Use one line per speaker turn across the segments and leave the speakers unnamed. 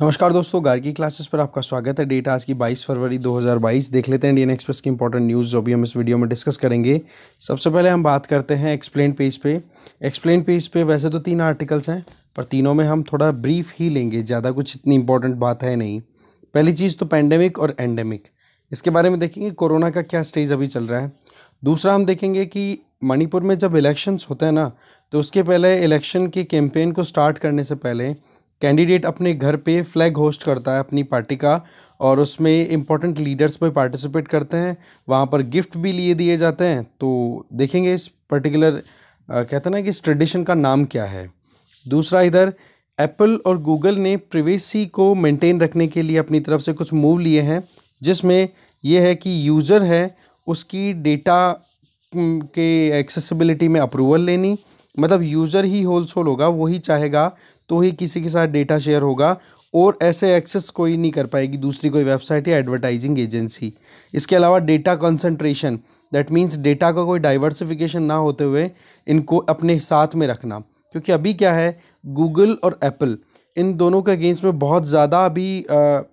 नमस्कार दोस्तों गार्गी क्लासेस पर आपका स्वागत है डेट आज की 22 फरवरी 2022 देख लेते हैं इंडियन एक्सप्रेस की इंपॉर्टेंट न्यूज़ जो भी हम इस वीडियो में डिस्कस करेंगे सबसे पहले हम बात करते हैं एक्सप्लेन पेज पे एक्सप्लेन पेज पे वैसे तो तीन आर्टिकल्स हैं पर तीनों में हम थोड़ा ब्रीफ ही लेंगे ज़्यादा कुछ इतनी इंपॉर्टेंट बात है नहीं पहली चीज़ तो पैंडेमिक और एंडेमिक इसके बारे में देखेंगे कोरोना का क्या स्टेज अभी चल रहा है दूसरा हम देखेंगे कि मणिपुर में जब इलेक्शंस होते हैं ना तो उसके पहले इलेक्शन के कैंपेन को स्टार्ट करने से पहले कैंडिडेट अपने घर पे फ्लैग होस्ट करता है अपनी पार्टी का और उसमें इम्पोर्टेंट लीडर्स पर पार्टिसिपेट करते हैं वहाँ पर गिफ्ट भी लिए दिए जाते हैं तो देखेंगे इस पर्टिकुलर कहते हैं ना कि इस ट्रेडिशन का नाम क्या है दूसरा इधर एप्पल और गूगल ने प्रिवेसी को मेंटेन रखने के लिए अपनी तरफ से कुछ मूव लिए हैं जिसमें यह है कि यूज़र है उसकी डेटा के एक्सेसिबिलिटी में अप्रूवल लेनी मतलब यूज़र ही होल्स होल होगा वही चाहेगा तो ही किसी के साथ डेटा शेयर होगा और ऐसे एक्सेस कोई नहीं कर पाएगी दूसरी कोई वेबसाइट या एडवर्टाइजिंग एजेंसी इसके अलावा data concentration that means data का कोई डाइवर्सिफिकेशन ना होते हुए इनको अपने साथ में रखना क्योंकि अभी क्या है गूगल और एप्पल इन दोनों के अगेंस्ट में बहुत ज़्यादा अभी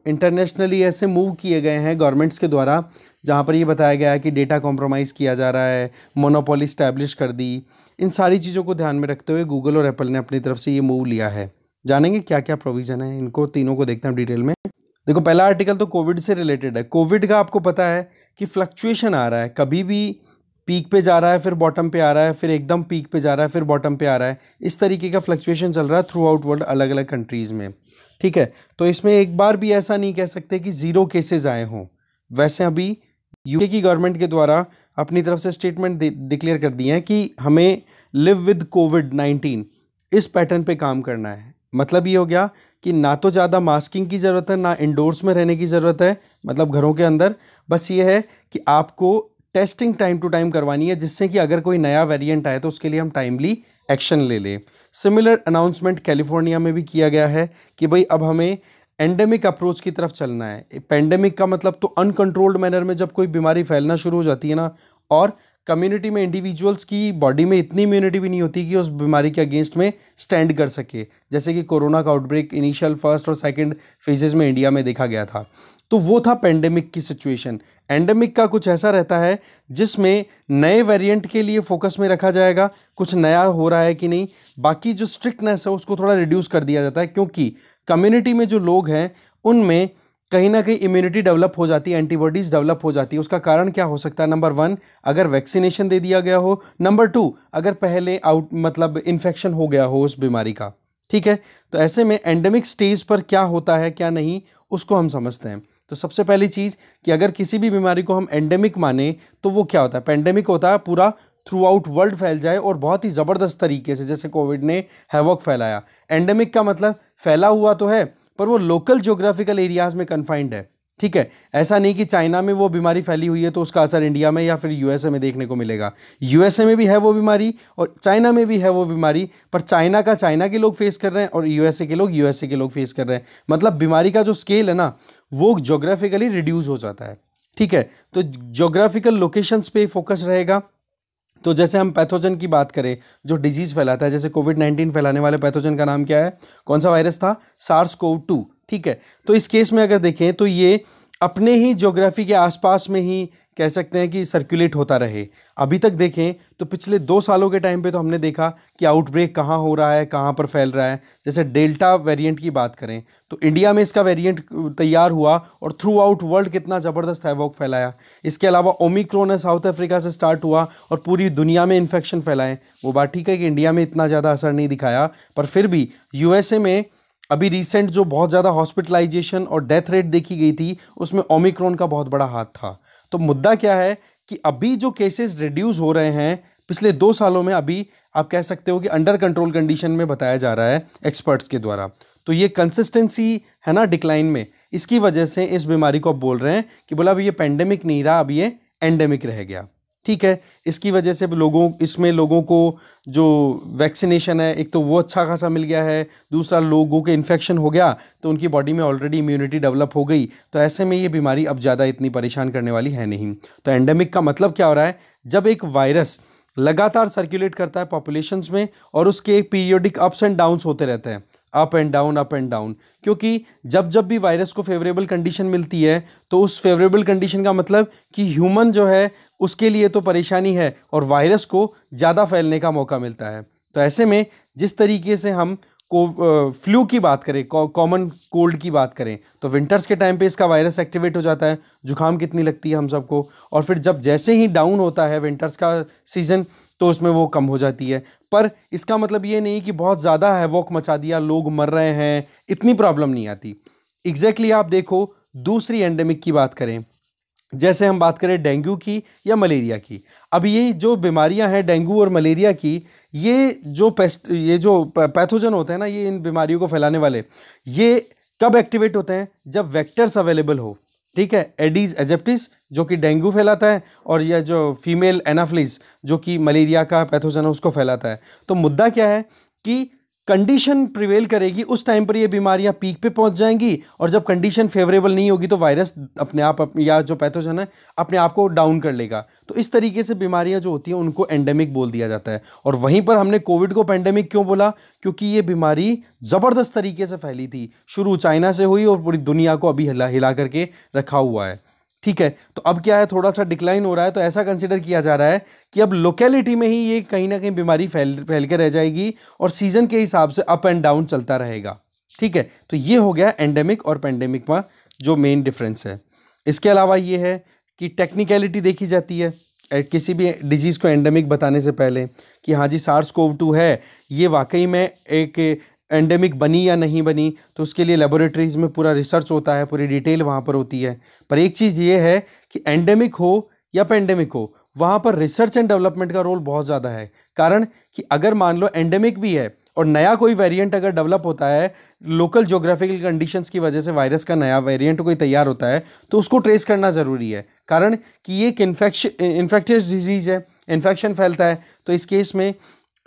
इंटरनेशनली ऐसे मूव किए गए हैं गवर्नमेंट्स के द्वारा जहाँ पर ये बताया गया है कि डेटा कॉम्प्रोमाइज़ किया जा रहा है मोनोपोली स्टैब्लिश कर दी इन सारी चीज़ों को ध्यान में रखते हुए गूगल और एप्पल ने अपनी तरफ से ये मूव लिया है जानेंगे क्या क्या प्रोविज़न है इनको तीनों को देखते हैं डिटेल में देखो पहला आर्टिकल तो कोविड से रिलेटेड है कोविड का आपको पता है कि फ्लक्चुएशन आ रहा है कभी भी पीक पे जा रहा है फिर बॉटम पे आ रहा है फिर एकदम पीक पे जा रहा है फिर बॉटम पे आ रहा है इस तरीके का फ्लक्चुएशन चल रहा है थ्रू आउट वर्ल्ड अलग अलग कंट्रीज़ में ठीक है तो इसमें एक बार भी ऐसा नहीं कह सकते कि ज़ीरो केसेज आए हों वैसे अभी यूके की गवर्नमेंट के द्वारा अपनी तरफ से स्टेटमेंट डिक्लेयर कर दिए हैं कि हमें लिव विद कोविड नाइन्टीन इस पैटर्न पे काम करना है मतलब ये हो गया कि ना तो ज़्यादा मास्किंग की ज़रूरत है ना इंडोर्स में रहने की ज़रूरत है मतलब घरों के अंदर बस ये है कि आपको टेस्टिंग टाइम टू टाइम करवानी है जिससे कि अगर कोई नया वेरिएंट आए तो उसके लिए हम टाइमली एक्शन ले लें सिमिलर अनाउंसमेंट कैलिफोर्निया में भी किया गया है कि भाई अब हमें एंडेमिक अप्रोच की तरफ चलना है पेंडेमिक का मतलब तो अनकंट्रोल्ड मैनर में जब कोई बीमारी फैलना शुरू हो जाती है ना और कम्युनिटी में इंडिविजुअल्स की बॉडी में इतनी इम्यूनिटी भी नहीं होती कि उस बीमारी के अगेंस्ट में स्टैंड कर सके जैसे कि कोरोना का आउटब्रेक इनिशियल फर्स्ट और सेकंड फेजेस में इंडिया में देखा गया था तो वो था पेंडेमिक की सिचुएशन एंडेमिक का कुछ ऐसा रहता है जिसमें नए वेरिएंट के लिए फोकस में रखा जाएगा कुछ नया हो रहा है कि नहीं बाकी जो स्ट्रिक्टनेस है उसको थोड़ा रिड्यूस कर दिया जाता है क्योंकि कम्युनिटी में जो लोग हैं उनमें कहीं ना कहीं इम्यूनिटी डेवलप हो जाती है एंटीबॉडीज़ डेवलप हो जाती है उसका कारण क्या हो सकता है नंबर वन अगर वैक्सीनेशन दे दिया गया हो नंबर टू अगर पहले आउट मतलब इन्फेक्शन हो गया हो उस बीमारी का ठीक है तो ऐसे में एंडेमिक स्टेज पर क्या होता है क्या नहीं उसको हम समझते हैं तो सबसे पहली चीज़ कि अगर किसी भी बीमारी को हम एंडेमिक माने तो वो क्या होता है पेंडेमिक होता है पूरा थ्रू आउट वर्ल्ड फैल जाए और बहुत ही ज़बरदस्त तरीके से जैसे कोविड ने हैवक फैलाया एंडेमिक का मतलब फैला हुआ तो है पर वो लोकल जोग्राफिकल एरियाज़ में कन्फाइंड है ठीक है ऐसा नहीं कि चाइना में वो बीमारी फैली हुई है तो उसका असर इंडिया में या फिर यूएसए में देखने को मिलेगा यूएसए में भी है वो बीमारी और चाइना में भी है वो बीमारी पर चाइना का चाइना के लोग फेस कर रहे हैं और यूएसए के लोग यूएसए के लोग फेस कर रहे हैं मतलब बीमारी का जो स्केल है ना वो जोग्राफिकली रिड्यूस हो जाता है ठीक है तो जोग्राफिकल लोकेशंस पे फोकस रहेगा तो जैसे हम पैथोजन की बात करें जो डिजीज़ फैलाता है जैसे कोविड नाइन्टीन फैलाने वाले पैथोजन का नाम क्या है कौन सा वायरस था सार्स कोव टू ठीक है तो इस केस में अगर देखें तो ये अपने ही जोग्राफी के आसपास में ही कह सकते हैं कि सर्कुलेट होता रहे अभी तक देखें तो पिछले दो सालों के टाइम पे तो हमने देखा कि आउटब्रेक कहाँ हो रहा है कहाँ पर फैल रहा है जैसे डेल्टा वेरिएंट की बात करें तो इंडिया में इसका वेरिएंट तैयार हुआ और थ्रू आउट वर्ल्ड कितना ज़बरदस्त हैवॉक फैलाया इसके अलावा ओमिक्रोन है साउथ अफ्रीका से स्टार्ट हुआ और पूरी दुनिया में इन्फेक्शन फैलाएं वो बात ठीक है कि इंडिया में इतना ज़्यादा असर नहीं दिखाया पर फिर भी यूएसए में अभी रिसेंट जो बहुत ज़्यादा हॉस्पिटलाइजेशन और डेथ रेट देखी गई थी उसमें ओमिक्रोन का बहुत बड़ा हाथ था तो मुद्दा क्या है कि अभी जो केसेस रिड्यूस हो रहे हैं पिछले दो सालों में अभी आप कह सकते हो कि अंडर कंट्रोल कंडीशन में बताया जा रहा है एक्सपर्ट्स के द्वारा तो ये कंसिस्टेंसी है ना डिक्लाइन में इसकी वजह से इस बीमारी को आप बोल रहे हैं कि बोला अभी ये पेंडेमिक नहीं रहा अब ये एंडेमिक रह गया ठीक है इसकी वजह से लोगों इसमें लोगों को जो वैक्सीनेशन है एक तो वो अच्छा खासा मिल गया है दूसरा लोगों के इन्फेक्शन हो गया तो उनकी बॉडी में ऑलरेडी इम्यूनिटी डेवलप हो गई तो ऐसे में ये बीमारी अब ज़्यादा इतनी परेशान करने वाली है नहीं तो एंडेमिक का मतलब क्या हो रहा है जब एक वायरस लगातार सर्कुलेट करता है पॉपुलेशन में और उसके पीरियोडिक अप्स एंड डाउन्स होते रहते हैं up and down up and down क्योंकि जब जब भी वायरस को फेवरेबल कंडीशन मिलती है तो उस फेवरेबल कंडीशन का मतलब कि ह्यूमन जो है उसके लिए तो परेशानी है और वायरस को ज़्यादा फैलने का मौका मिलता है तो ऐसे में जिस तरीके से हम को फ्लू की बात करें कॉमन कोल्ड की बात करें तो विंटर्स के टाइम पे इसका वायरस एक्टिवेट हो जाता है जुकाम कितनी लगती है हम सबको और फिर जब जैसे ही डाउन होता है विंटर्स का सीज़न तो उसमें वो कम हो जाती है पर इसका मतलब ये नहीं कि बहुत ज़्यादा है वॉक मचा दिया लोग मर रहे हैं इतनी प्रॉब्लम नहीं आती एग्जैक्टली exactly आप देखो दूसरी एंडेमिक की बात करें जैसे हम बात करें डेंगू की या मलेरिया की अब ये जो बीमारियां हैं डेंगू और मलेरिया की ये जो पेस्ट ये जो पैथोजन होते हैं ना ये इन बीमारियों को फैलाने वाले ये कब एक्टिवेट होते हैं जब वेक्टर्स अवेलेबल हो ठीक है एडीज एजेप्टिस जो कि डेंगू फैलाता है और यह जो फीमेल एनाफ्लिस जो कि मलेरिया का पैथोजन है उसको फैलाता है तो मुद्दा क्या है कि कंडीशन प्रिवेल करेगी उस टाइम पर ये बीमारियां पीक पे पहुंच जाएंगी और जब कंडीशन फेवरेबल नहीं होगी तो वायरस अपने आप अप, या जो पैथोजन है अपने आप को डाउन कर लेगा तो इस तरीके से बीमारियां जो होती हैं उनको एंडेमिक बोल दिया जाता है और वहीं पर हमने कोविड को पेंडेमिक क्यों बोला क्योंकि ये बीमारी ज़बरदस्त तरीके से फैली थी शुरू चाइना से हुई और पूरी दुनिया को अभी हिला हिला करके रखा हुआ है ठीक है तो अब क्या है थोड़ा सा डिक्लाइन हो रहा है तो ऐसा कंसिडर किया जा रहा है कि अब लोकेलिटी में ही ये कहीं ना कहीं बीमारी फैल फैल के रह जाएगी और सीजन के हिसाब से अप एंड डाउन चलता रहेगा ठीक है तो ये हो गया एंडेमिक और पेंडेमिक में जो मेन डिफरेंस है इसके अलावा ये है कि टेक्निकलिटी देखी जाती है किसी भी डिजीज़ को एंडेमिक बताने से पहले कि हाँ जी सार्स कोव टू है ये वाकई में एक एंडेमिक बनी या नहीं बनी तो उसके लिए लेबोरेटरीज़ में पूरा रिसर्च होता है पूरी डिटेल वहाँ पर होती है पर एक चीज़ ये है कि एंडेमिक हो या पेंडेमिक हो वहाँ पर रिसर्च एंड डेवलपमेंट का रोल बहुत ज़्यादा है कारण कि अगर मान लो एंडेमिक भी है और नया कोई वेरिएंट अगर डेवलप होता है लोकल जोग्राफिकल कंडीशंस की वजह से वायरस का नया वेरिएंट कोई तैयार होता है तो उसको ट्रेस करना ज़रूरी है कारण कि ये एक इन्फेक्श इन्फेक्टियस डिजीज़ है इन्फेक्शन फैलता है तो इस केस में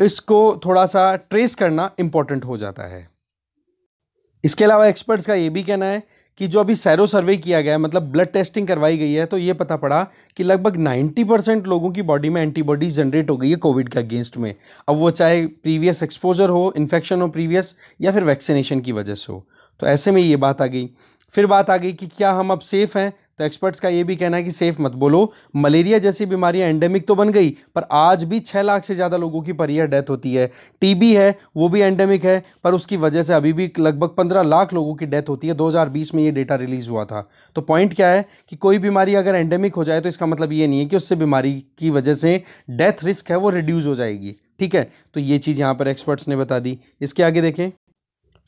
इसको थोड़ा सा ट्रेस करना इम्पोर्टेंट हो जाता है इसके अलावा एक्सपर्ट्स का ये भी कहना है कि जो अभी सैरो सर्वे किया गया है मतलब ब्लड टेस्टिंग करवाई गई है तो ये पता पड़ा कि लगभग 90 परसेंट लोगों की बॉडी में एंटीबॉडीज जनरेट हो गई है कोविड के अगेंस्ट में अब वो चाहे प्रीवियस एक्सपोजर हो इन्फेक्शन हो प्रीवियस या फिर वैक्सीनेशन की वजह से हो तो ऐसे में ये बात आ गई फिर बात आ गई कि क्या हम अब सेफ़ हैं तो एक्सपर्ट्स का ये भी कहना है कि सेफ मत बोलो मलेरिया जैसी बीमारियां एंडेमिक तो बन गई पर आज भी छः लाख से ज़्यादा लोगों की पर ईयर डेथ होती है टीबी है वो भी एंडेमिक है पर उसकी वजह से अभी भी लगभग पंद्रह लाख लोगों की डेथ होती है 2020 में ये डेटा रिलीज़ हुआ था तो पॉइंट क्या है कि कोई बीमारी अगर एंडेमिक हो जाए तो इसका मतलब ये नहीं है कि उससे बीमारी की वजह से डेथ रिस्क है वो रिड्यूज़ हो जाएगी ठीक है तो ये चीज़ यहाँ पर एक्सपर्ट्स ने बता दी इसके आगे देखें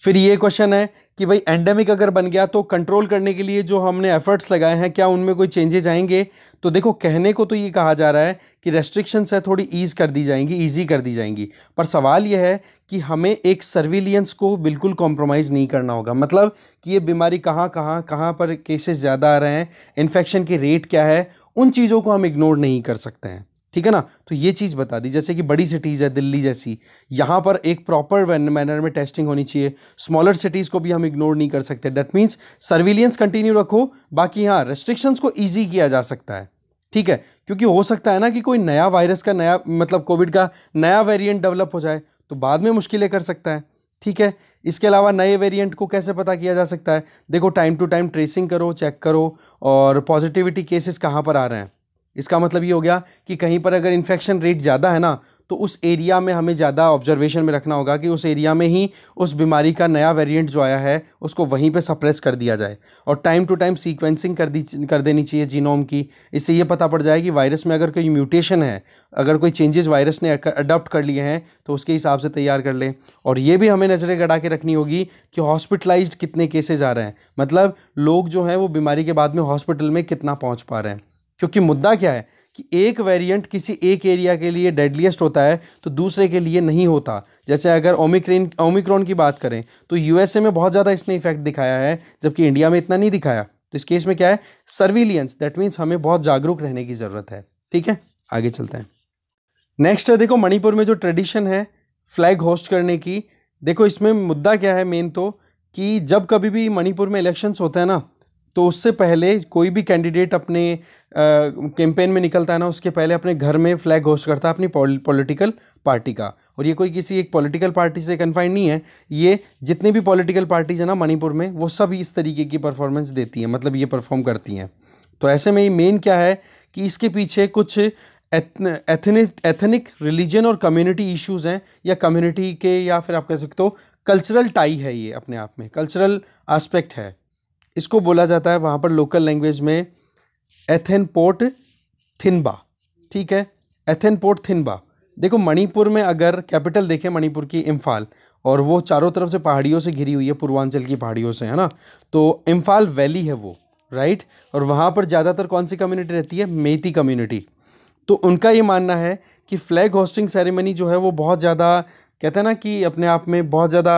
फिर ये क्वेश्चन है कि भाई एंडेमिक अगर बन गया तो कंट्रोल करने के लिए जो हमने एफर्ट्स लगाए हैं क्या उनमें कोई चेंजेज आएंगे तो देखो कहने को तो ये कहा जा रहा है कि रेस्ट्रिक्शंस है थोड़ी ईज कर दी जाएंगी ईजी कर दी जाएंगी पर सवाल यह है कि हमें एक सर्विलियंस को बिल्कुल कॉम्प्रोमाइज़ नहीं करना होगा मतलब कि ये बीमारी कहाँ कहाँ कहाँ पर केसेस ज़्यादा आ रहे हैं इन्फेक्शन के रेट क्या है उन चीज़ों को हम इग्नोर नहीं कर सकते हैं ठीक है ना तो ये चीज़ बता दी जैसे कि बड़ी सिटीज़ है दिल्ली जैसी यहाँ पर एक प्रॉपर मैनर में टेस्टिंग होनी चाहिए स्मॉलर सिटीज़ को भी हम इग्नोर नहीं कर सकते डेट मीन्स सर्विलियंस कंटिन्यू रखो बाकी यहाँ रेस्ट्रिक्शंस को ईजी किया जा सकता है ठीक है क्योंकि हो सकता है ना कि कोई नया वायरस का नया मतलब कोविड का नया वेरियंट डेवलप हो जाए तो बाद में मुश्किलें कर सकता है ठीक है इसके अलावा नए वेरिएंट को कैसे पता किया जा सकता है देखो टाइम टू टाइम ट्रेसिंग करो चेक करो और पॉजिटिविटी केसेस कहाँ पर आ रहे हैं इसका मतलब ये हो गया कि कहीं पर अगर इन्फेक्शन रेट ज़्यादा है ना तो उस एरिया में हमें ज़्यादा ऑब्जर्वेशन में रखना होगा कि उस एरिया में ही उस बीमारी का नया वेरिएंट जो आया है उसको वहीं पे सप्रेस कर दिया जाए और टाइम टू टाइम सीक्वेंसिंग कर दी कर देनी चाहिए जीनोम की इससे ये पता पड़ जाए कि वायरस में अगर कोई म्यूटेशन है अगर कोई चेंजेस वायरस ने अडॉप्ट कर लिए हैं तो उसके हिसाब से तैयार कर लें और ये भी हमें नज़रें गड़ा के रखनी होगी कि हॉस्पिटलाइज्ड कितने केसेज आ रहे हैं मतलब लोग जो हैं वो बीमारी के बाद में हॉस्पिटल में कितना पहुँच पा रहे हैं क्योंकि मुद्दा क्या है कि एक वेरिएंट किसी एक एरिया के लिए डेडलीस्ट होता है तो दूसरे के लिए नहीं होता जैसे अगर ओमिक्रेन ओमिक्रॉन की बात करें तो यूएसए में बहुत ज़्यादा इसने इफेक्ट दिखाया है जबकि इंडिया में इतना नहीं दिखाया तो इस केस में क्या है सर्विलियंस दैट मीन्स हमें बहुत जागरूक रहने की ज़रूरत है ठीक है आगे चलते हैं नेक्स्ट है देखो मणिपुर में जो ट्रेडिशन है फ्लैग होस्ट करने की देखो इसमें मुद्दा क्या है मेन तो कि जब कभी भी मणिपुर में इलेक्शंस होते हैं ना तो उससे पहले कोई भी कैंडिडेट अपने कैंपेन में निकलता है ना उसके पहले अपने घर में फ्लैग होस्ट करता है अपनी पॉलिटिकल पार्टी का और ये कोई किसी एक पॉलिटिकल पार्टी से कन्फाइंड नहीं है ये जितने भी पॉलिटिकल पार्टीज हैं ना मणिपुर में वो सब इस तरीके की परफॉर्मेंस देती हैं मतलब ये परफॉर्म करती हैं तो ऐसे में ये मेन क्या है कि इसके पीछे कुछ एथनिक एथनिक रिलीजन और कम्युनिटी इश्यूज हैं या कम्युनिटी के या फिर आप कह सकते हो कल्चरल टाई है ये अपने आप में कल्चरल एस्पेक्ट है इसको बोला जाता है वहाँ पर लोकल लैंग्वेज में एथेन पोर्ट थिनबा ठीक है एथेन पोर्ट थिनबा देखो मणिपुर में अगर कैपिटल देखें मणिपुर की इम्फाल और वो चारों तरफ से पहाड़ियों से घिरी हुई है पूर्वांचल की पहाड़ियों से है ना तो इम्फाल वैली है वो राइट और वहाँ पर ज़्यादातर कौन सी कम्युनिटी रहती है मेथी कम्युनिटी तो उनका ये मानना है कि फ्लैग होस्टिंग सेरेमनी जो है वो बहुत ज़्यादा कहते हैं ना कि अपने आप में बहुत ज़्यादा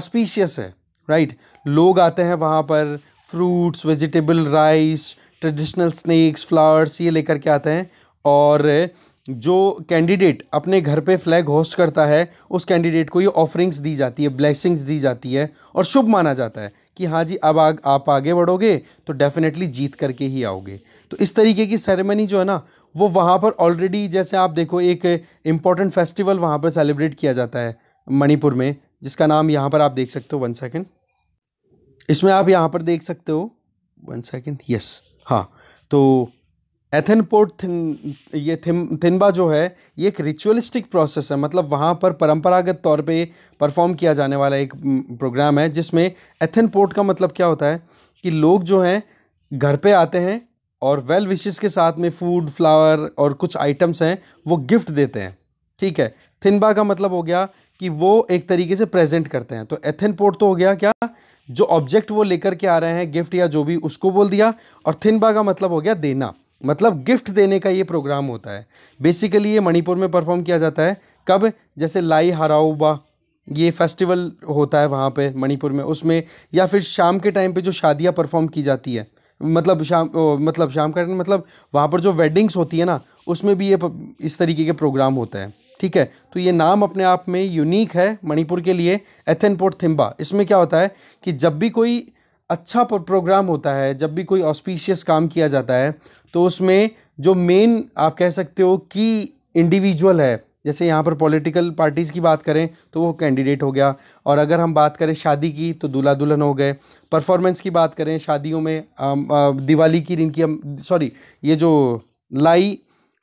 ऑस्पिशियस है राइट लोग आते हैं वहाँ पर fruits vegetable rice traditional snacks flowers ये लेकर के आते हैं और जो कैंडिडेट अपने घर पे फ्लैग होस्ट करता है उस कैंडिडेट को ये ऑफरिंग्स दी जाती है ब्लेसिंग्स दी जाती है और शुभ माना जाता है कि हाँ जी अब आग आप आगे बढ़ोगे तो डेफिनेटली जीत करके ही आओगे तो इस तरीके की सेरेमनी जो है ना वो वहाँ पर ऑलरेडी जैसे आप देखो एक इम्पॉर्टेंट फेस्टिवल वहाँ पर सेलिब्रेट किया जाता है मणिपुर में जिसका नाम यहाँ पर आप देख सकते हो वन सेकेंड इसमें आप यहाँ पर देख सकते हो वन सेकेंड यस हाँ तो एथेनपोर्ट थिन ये थिम थिनबा जो है ये एक रिचुअलिस्टिक प्रोसेस है मतलब वहाँ पर परंपरागत तौर पे परफॉर्म किया जाने वाला एक प्रोग्राम है जिसमें पोर्ट का मतलब क्या होता है कि लोग जो हैं घर पे आते हैं और वेल विशेज के साथ में फूड फ्लावर और कुछ आइटम्स हैं वो गिफ्ट देते हैं ठीक है थिनबा का मतलब हो गया कि वो एक तरीके से प्रेजेंट करते हैं तो पोर्ट तो हो गया क्या जो ऑब्जेक्ट वो लेकर के आ रहे हैं गिफ्ट या जो भी उसको बोल दिया और थिनबा का मतलब हो गया देना मतलब गिफ्ट देने का ये प्रोग्राम होता है बेसिकली ये मणिपुर में परफॉर्म किया जाता है कब जैसे लाई हराउबा ये फेस्टिवल होता है वहाँ पे मणिपुर में उसमें या फिर शाम के टाइम पे जो शादियाँ परफॉर्म की जाती है मतलब शाम ओ, मतलब शाम का मतलब वहाँ पर जो वेडिंग्स होती है ना उसमें भी ये इस तरीके के प्रोग्राम होते हैं ठीक है तो ये नाम अपने आप में यूनिक है मणिपुर के लिए एथेनपोर्ट थिम्बा इसमें क्या होता है कि जब भी कोई अच्छा प्रोग्राम होता है जब भी कोई ऑस्पिशियस काम किया जाता है तो उसमें जो मेन आप कह सकते हो कि इंडिविजुअल है जैसे यहाँ पर पॉलिटिकल पार्टीज़ की बात करें तो वो कैंडिडेट हो गया और अगर हम बात करें शादी की तो दूल्हा दुल्हन हो गए परफॉर्मेंस की बात करें शादियों में दिवाली की इनकी हम सॉरी ये जो लाई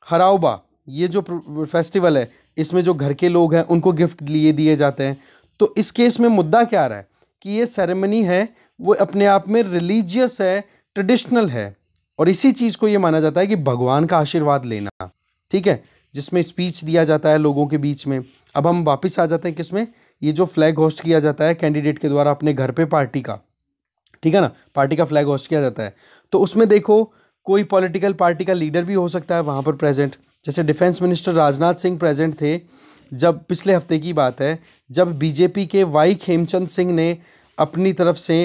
हराउबा ये जो फेस्टिवल है इसमें जो घर के लोग हैं उनको गिफ्ट लिए दिए जाते हैं तो इस केस में मुद्दा क्या आ रहा है कि ये सेरेमनी है वो अपने आप में रिलीजियस है ट्रेडिशनल है और इसी चीज़ को ये माना जाता है कि भगवान का आशीर्वाद लेना ठीक है जिसमें स्पीच दिया जाता है लोगों के बीच में अब हम वापस आ जाते हैं किस में ये जो फ्लैग होस्ट किया जाता है कैंडिडेट के द्वारा अपने घर पे पार्टी का ठीक है ना पार्टी का फ्लैग होस्ट किया जाता है तो उसमें देखो कोई पॉलिटिकल पार्टी का लीडर भी हो सकता है वहाँ पर प्रेजेंट जैसे defence minister Rajnath Singh present थे जब पिछले हफ्ते की बात है जब बीजेपी के वाई खेमचंद सिंह ने अपनी तरफ से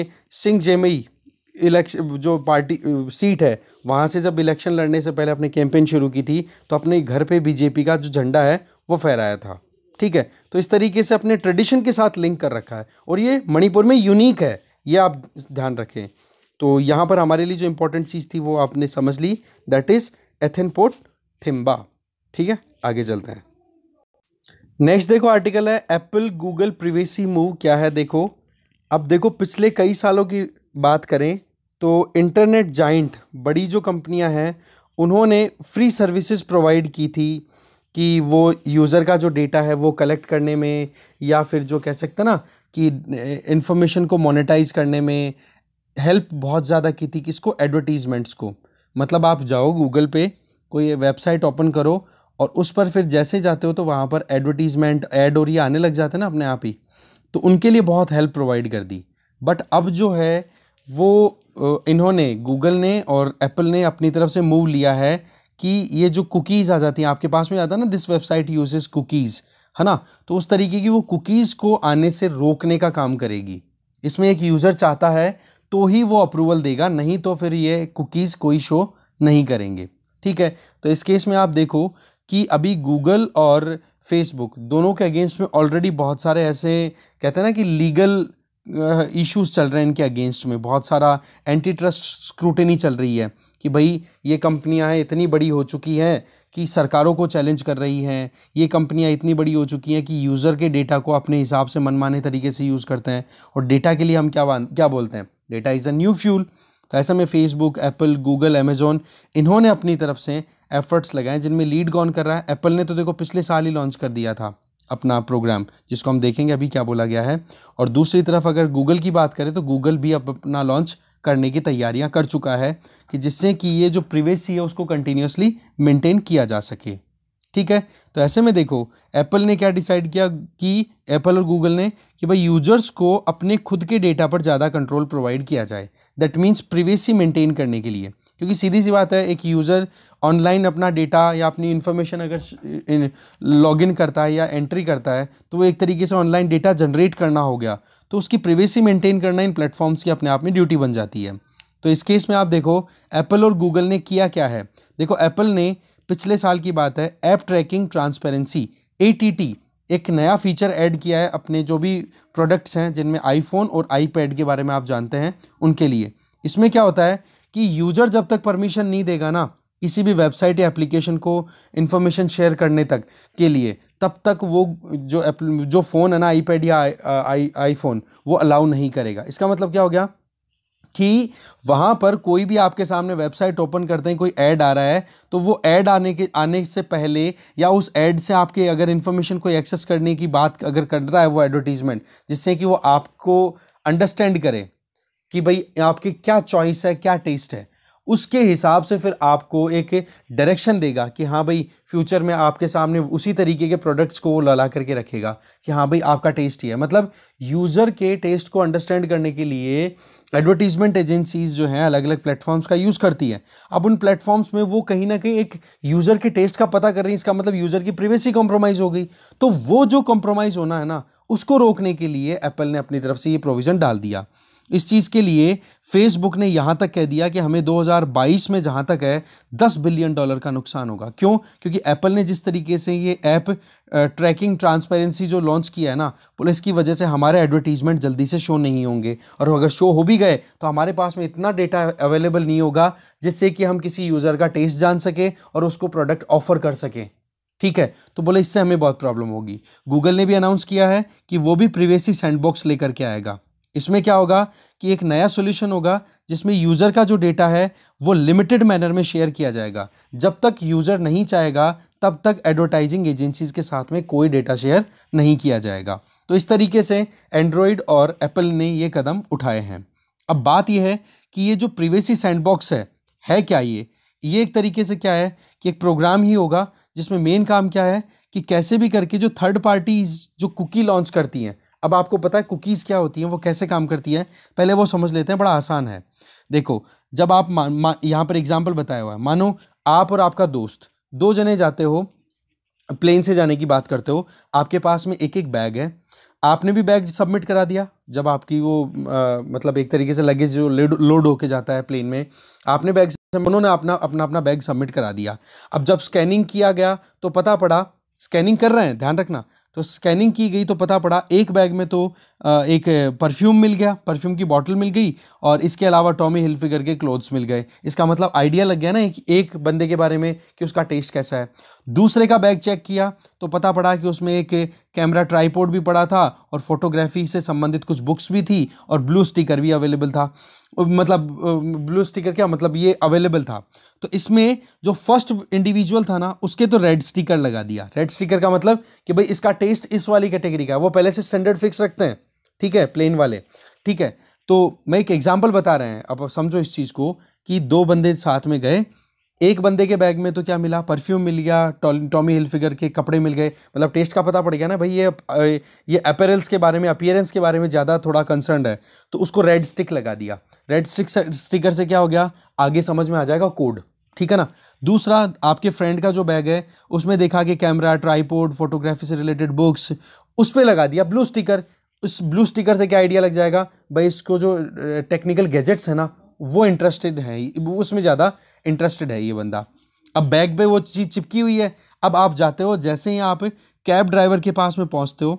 सिंह जेमई इलेक्शन जो पार्टी सीट है वहाँ से जब इलेक्शन लड़ने से पहले अपने कैंपेन शुरू की थी तो अपने घर पे बीजेपी का जो झंडा है वो फहराया था ठीक है तो इस तरीके से अपने ट्रेडिशन के साथ लिंक कर रखा है और ये मणिपुर में यूनिक है ये आप ध्यान रखें तो यहाँ पर हमारे लिए जो इम्पोर्टेंट चीज़ थी वो आपने समझ ली दैट इज़ एथेन पोर्ट थिम्बा ठीक है आगे चलते हैं नेक्स्ट देखो आर्टिकल है एप्पल गूगल प्रिवेसी मूव क्या है देखो अब देखो पिछले कई सालों की बात करें तो इंटरनेट जाइंट बड़ी जो कंपनियां हैं उन्होंने फ्री सर्विसेज प्रोवाइड की थी कि वो यूज़र का जो डेटा है वो कलेक्ट करने में या फिर जो कह सकते ना कि इन्फॉर्मेशन को मोनेटाइज करने में हेल्प बहुत ज़्यादा की थी किसको एडवर्टीज़मेंट्स को मतलब आप जाओ गूगल पे कोई वेबसाइट ओपन करो और उस पर फिर जैसे जाते हो तो वहाँ पर एडवर्टीज़मेंट ऐड और ये आने लग जाते हैं ना अपने आप ही तो उनके लिए बहुत हेल्प प्रोवाइड कर दी बट अब जो है वो इन्होंने गूगल ने और एप्पल ने अपनी तरफ से मूव लिया है कि ये जो कुकीज़ आ जाती हैं आपके पास में आता है ना दिस वेबसाइट यूजेस कुकीज़ है ना तो उस तरीके की वो कुकीज़ को आने से रोकने का काम करेगी इसमें एक यूज़र चाहता है तो ही वो अप्रूवल देगा नहीं तो फिर ये कुकीज़ कोई शो नहीं करेंगे ठीक है तो इस केस में आप देखो कि अभी गूगल और फेसबुक दोनों के अगेंस्ट में ऑलरेडी बहुत सारे ऐसे कहते हैं ना कि लीगल इश्यूज चल रहे हैं इनके अगेंस्ट में बहुत सारा एंटी ट्रस्ट स्क्रूटनी चल रही है कि भाई ये कंपनियां हैं इतनी बड़ी हो चुकी हैं कि सरकारों को चैलेंज कर रही हैं ये कंपनियां इतनी बड़ी हो चुकी हैं कि यूज़र के डेटा को अपने हिसाब से मनमाने तरीके से यूज़ करते हैं और डेटा के लिए हम क्या क्या बोलते हैं data is a new fuel तो ऐसे में फेसबुक एप्पल गूगल अमेज़ोन इन्होंने अपनी तरफ से एफर्ट्स लगाए जिनमें लीड कौन कर रहा है एप्पल ने तो देखो पिछले साल ही लॉन्च कर दिया था अपना प्रोग्राम जिसको हम देखेंगे अभी क्या बोला गया है और दूसरी तरफ अगर गूगल की बात करें तो गूगल भी अब अपना लॉन्च करने की तैयारियां कर चुका है कि जिससे कि ये जो प्रिवेसी है उसको कंटिन्यूसली मेंटेन किया जा सके ठीक है तो ऐसे में देखो एप्पल ने क्या डिसाइड किया कि एप्पल और गूगल ने कि भाई यूजर्स को अपने खुद के डेटा पर ज़्यादा कंट्रोल प्रोवाइड किया जाए दैट मीन्स प्रिवेसी मेंटेन करने के लिए क्योंकि सीधी सी बात है एक यूज़र ऑनलाइन अपना डेटा या अपनी इन्फॉर्मेशन अगर लॉगिन करता है या एंट्री करता है तो वो एक तरीके से ऑनलाइन डेटा जनरेट करना हो गया तो उसकी प्रिवेसी मेंटेन करना इन प्लेटफॉर्म्स की अपने आप में ड्यूटी बन जाती है तो इस केस में आप देखो एप्पल और गूगल ने किया क्या है देखो एप्पल ने पिछले साल की बात है ऐप ट्रैकिंग ट्रांसपेरेंसी ए एक नया फीचर ऐड किया है अपने जो भी प्रोडक्ट्स हैं जिनमें आईफोन और आईपैड के बारे में आप जानते हैं उनके लिए इसमें क्या होता है कि यूजर जब तक परमिशन नहीं देगा ना किसी भी वेबसाइट या एप्लीकेशन को इन्फॉर्मेशन शेयर करने तक के लिए तब तक वो जो जो फ़ोन है ना आईपैड या आई आईफोन वो अलाउ नहीं करेगा इसका मतलब क्या हो गया कि वहाँ पर कोई भी आपके सामने वेबसाइट ओपन करते हैं कोई ऐड आ रहा है तो वो ऐड आने के आने से पहले या उस ऐड से आपके अगर इन्फॉर्मेशन कोई एक्सेस करने की बात अगर करता है वो एडवर्टीजमेंट जिससे कि वो आपको अंडरस्टैंड करे कि भाई आपकी क्या चॉइस है क्या टेस्ट है उसके हिसाब से फिर आपको एक डायरेक्शन देगा कि हाँ भाई फ्यूचर में आपके सामने उसी तरीके के प्रोडक्ट्स को वो लला करके रखेगा कि हाँ भाई आपका टेस्ट ही है मतलब यूज़र के टेस्ट को अंडरस्टैंड करने के लिए एडवर्टीजमेंट एजेंसीज जो हैं अलग अलग प्लेटफॉर्म्स का यूज़ करती है अब उन प्लेटफॉर्म्स में वो कहीं ना कहीं एक यूज़र के टेस्ट का पता कर रही है इसका मतलब यूज़र की प्रिवेसी कॉम्प्रोमाइज़ हो गई तो वो जो कॉम्प्रोमाइज़ होना है ना उसको रोकने के लिए एप्पल ने अपनी तरफ से ये प्रोविज़न डाल दिया इस चीज़ के लिए फेसबुक ने यहाँ तक कह दिया कि हमें 2022 में जहाँ तक है 10 बिलियन डॉलर का नुकसान होगा क्यों क्योंकि एप्पल ने जिस तरीके से ये ऐप ट्रैकिंग ट्रांसपेरेंसी जो लॉन्च किया है ना पुलिस की वजह से हमारे एडवर्टीजमेंट जल्दी से शो नहीं होंगे और अगर शो हो भी गए तो हमारे पास में इतना डेटा अवेलेबल नहीं होगा जिससे कि हम किसी यूज़र का टेस्ट जान सकें और उसको प्रोडक्ट ऑफर कर सकें ठीक है तो बोले इससे हमें बहुत प्रॉब्लम होगी गूगल ने भी अनाउंस किया है कि वो भी प्रिवेसी सैंडबॉक्स लेकर के आएगा इसमें क्या होगा कि एक नया सॉल्यूशन होगा जिसमें यूज़र का जो डेटा है वो लिमिटेड मैनर में शेयर किया जाएगा जब तक यूज़र नहीं चाहेगा तब तक एडवर्टाइजिंग एजेंसीज के साथ में कोई डेटा शेयर नहीं किया जाएगा तो इस तरीके से एंड्रॉयड और एप्पल ने ये कदम उठाए हैं अब बात यह है कि ये जो प्रिवेसी सैंडबॉक्स है है क्या ये ये एक तरीके से क्या है कि एक प्रोग्राम ही होगा जिसमें मेन काम क्या है कि कैसे भी करके जो थर्ड पार्टीज जो कुकी लॉन्च करती हैं अब आपको पता है कुकीज़ क्या होती हैं वो कैसे काम करती है पहले वो समझ लेते हैं बड़ा आसान है देखो जब आप मा, मा, यहाँ पर एग्जाम्पल बताया हुआ है मानो आप और आपका दोस्त दो जने जाते हो प्लेन से जाने की बात करते हो आपके पास में एक एक बैग है आपने भी बैग सबमिट करा दिया जब आपकी वो आ, मतलब एक तरीके से लगेज जो लोड होके जाता है प्लेन में आपने बैग उन्होंने अपना अपना अपना बैग सबमिट करा दिया अब जब स्कैनिंग किया गया तो पता पड़ा स्कैनिंग कर रहे हैं ध्यान रखना तो स्कैनिंग की गई तो पता पड़ा एक बैग में तो एक परफ्यूम मिल गया परफ्यूम की बॉटल मिल गई और इसके अलावा Tommy Hilfiger clothes मिल गए इसका मतलब आइडिया लग गया ना एक एक बंदे के बारे में कि उसका टेस्ट कैसा है दूसरे का बैग चेक किया तो पता पड़ा कि उसमें एक कैमरा ट्राईपोर्ड भी पड़ा था और फोटोग्राफी से संबंधित कुछ बुक्स भी थी और ब्लू स्टिकर भी अवेलेबल था मतलब ब्लू स्टिकर क्या मतलब ये अवेलेबल था तो इसमें जो फर्स्ट इंडिविजुअल था ना उसके तो रेड स्टिकर लगा दिया रेड स्टिकर का मतलब कि भाई इसका टेस्ट इस वाली कैटेगरी का है वो पहले से स्टैंडर्ड फिक्स रखते हैं ठीक है प्लेन वाले ठीक है तो मैं एक एग्जाम्पल बता रहे हैं अब समझो इस चीज़ को कि दो बंदे साथ में गए एक बंदे के बैग में तो क्या मिला परफ्यूम मिल गया टॉमी हिल फिगर के कपड़े मिल गए मतलब टेस्ट का पता पड़ गया ना भाई ये ये अपेरल्स के बारे में अपियरेंस के बारे में ज़्यादा थोड़ा कंसर्न है तो उसको रेड स्टिक लगा दिया रेड स्टिक स्टिकर से क्या हो गया आगे समझ में आ जाएगा कोड ठीक है ना दूसरा आपके फ्रेंड का जो बैग है उसमें देखा कि कैमरा ट्राईपोर्ड फोटोग्राफी से रिलेटेड बुक्स उस पर लगा दिया ब्लू स्टिकर इस ब्लू स्टिकर से क्या आइडिया लग जाएगा भाई इसको जो टेक्निकल गैजेट्स है ना वो इंटरेस्टेड है उसमें ज़्यादा इंटरेस्टेड है ये बंदा अब बैग पे वो चीज़ चिपकी हुई है अब आप जाते हो जैसे ही आप कैब ड्राइवर के पास में पहुंचते हो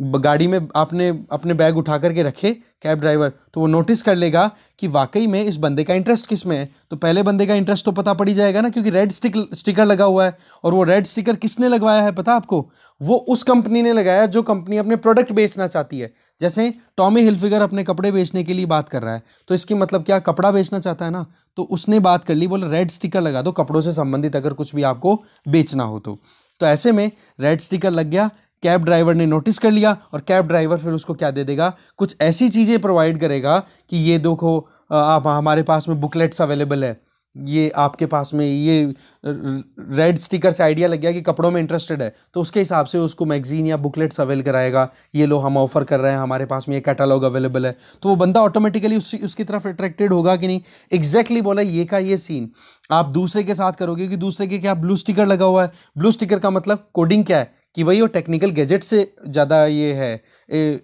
गाड़ी में आपने अपने बैग उठा करके रखे कैब ड्राइवर तो वो नोटिस कर लेगा कि वाकई में इस बंदे का इंटरेस्ट किस में है तो पहले बंदे का इंटरेस्ट तो पता पड़ ही जाएगा ना क्योंकि रेड स्टिक स्टिकर लगा हुआ है और वो रेड स्टिकर किसने लगवाया है पता आपको वो उस कंपनी ने लगाया जो कंपनी अपने प्रोडक्ट बेचना चाहती है जैसे टॉमी हिलफिगर अपने कपड़े बेचने के लिए बात कर रहा है तो इसकी मतलब क्या कपड़ा बेचना चाहता है ना तो उसने बात कर ली बोले रेड स्टिकर लगा दो कपड़ों से संबंधित अगर कुछ भी आपको बेचना हो तो, तो ऐसे में रेड स्टिकर लग गया कैब ड्राइवर ने नोटिस कर लिया और कैब ड्राइवर फिर उसको क्या दे देगा कुछ ऐसी चीज़ें प्रोवाइड करेगा कि ये देखो आप हमारे पास में बुकलेट्स अवेलेबल है ये आपके पास में ये रेड स्टिकर से आइडिया लग गया कि कपड़ों में इंटरेस्टेड है तो उसके हिसाब से उसको मैगजीन या बुकलेट्स अवेल कराएगा ये लो हम ऑफर कर रहे हैं हमारे पास में ये कैटलॉग अवेलेबल है तो वो बंदा ऑटोमेटिकली उस, उसकी तरफ अट्रैक्टेड होगा कि नहीं एग्जैक्टली exactly बोला ये का ये सीन आप दूसरे के साथ करोगे कि दूसरे के क्या ब्लू स्टिकर लगा हुआ है ब्लू स्टिकर का मतलब कोडिंग क्या है कि वही वो टेक्निकल गैजेट से ज़्यादा ये है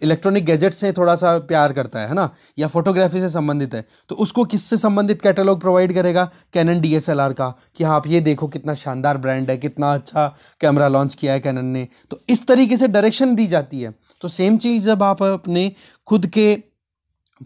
इलेक्ट्रॉनिक गैजेट से थोड़ा सा प्यार करता है ना या फोटोग्राफी से संबंधित है तो उसको किससे संबंधित कैटलॉग प्रोवाइड करेगा कैनन डी का कि हाँ आप ये देखो कितना शानदार ब्रांड है कितना अच्छा कैमरा लॉन्च किया है कैनन ने तो इस तरीके से डायरेक्शन दी जाती है तो सेम चीज़ जब आप अपने खुद के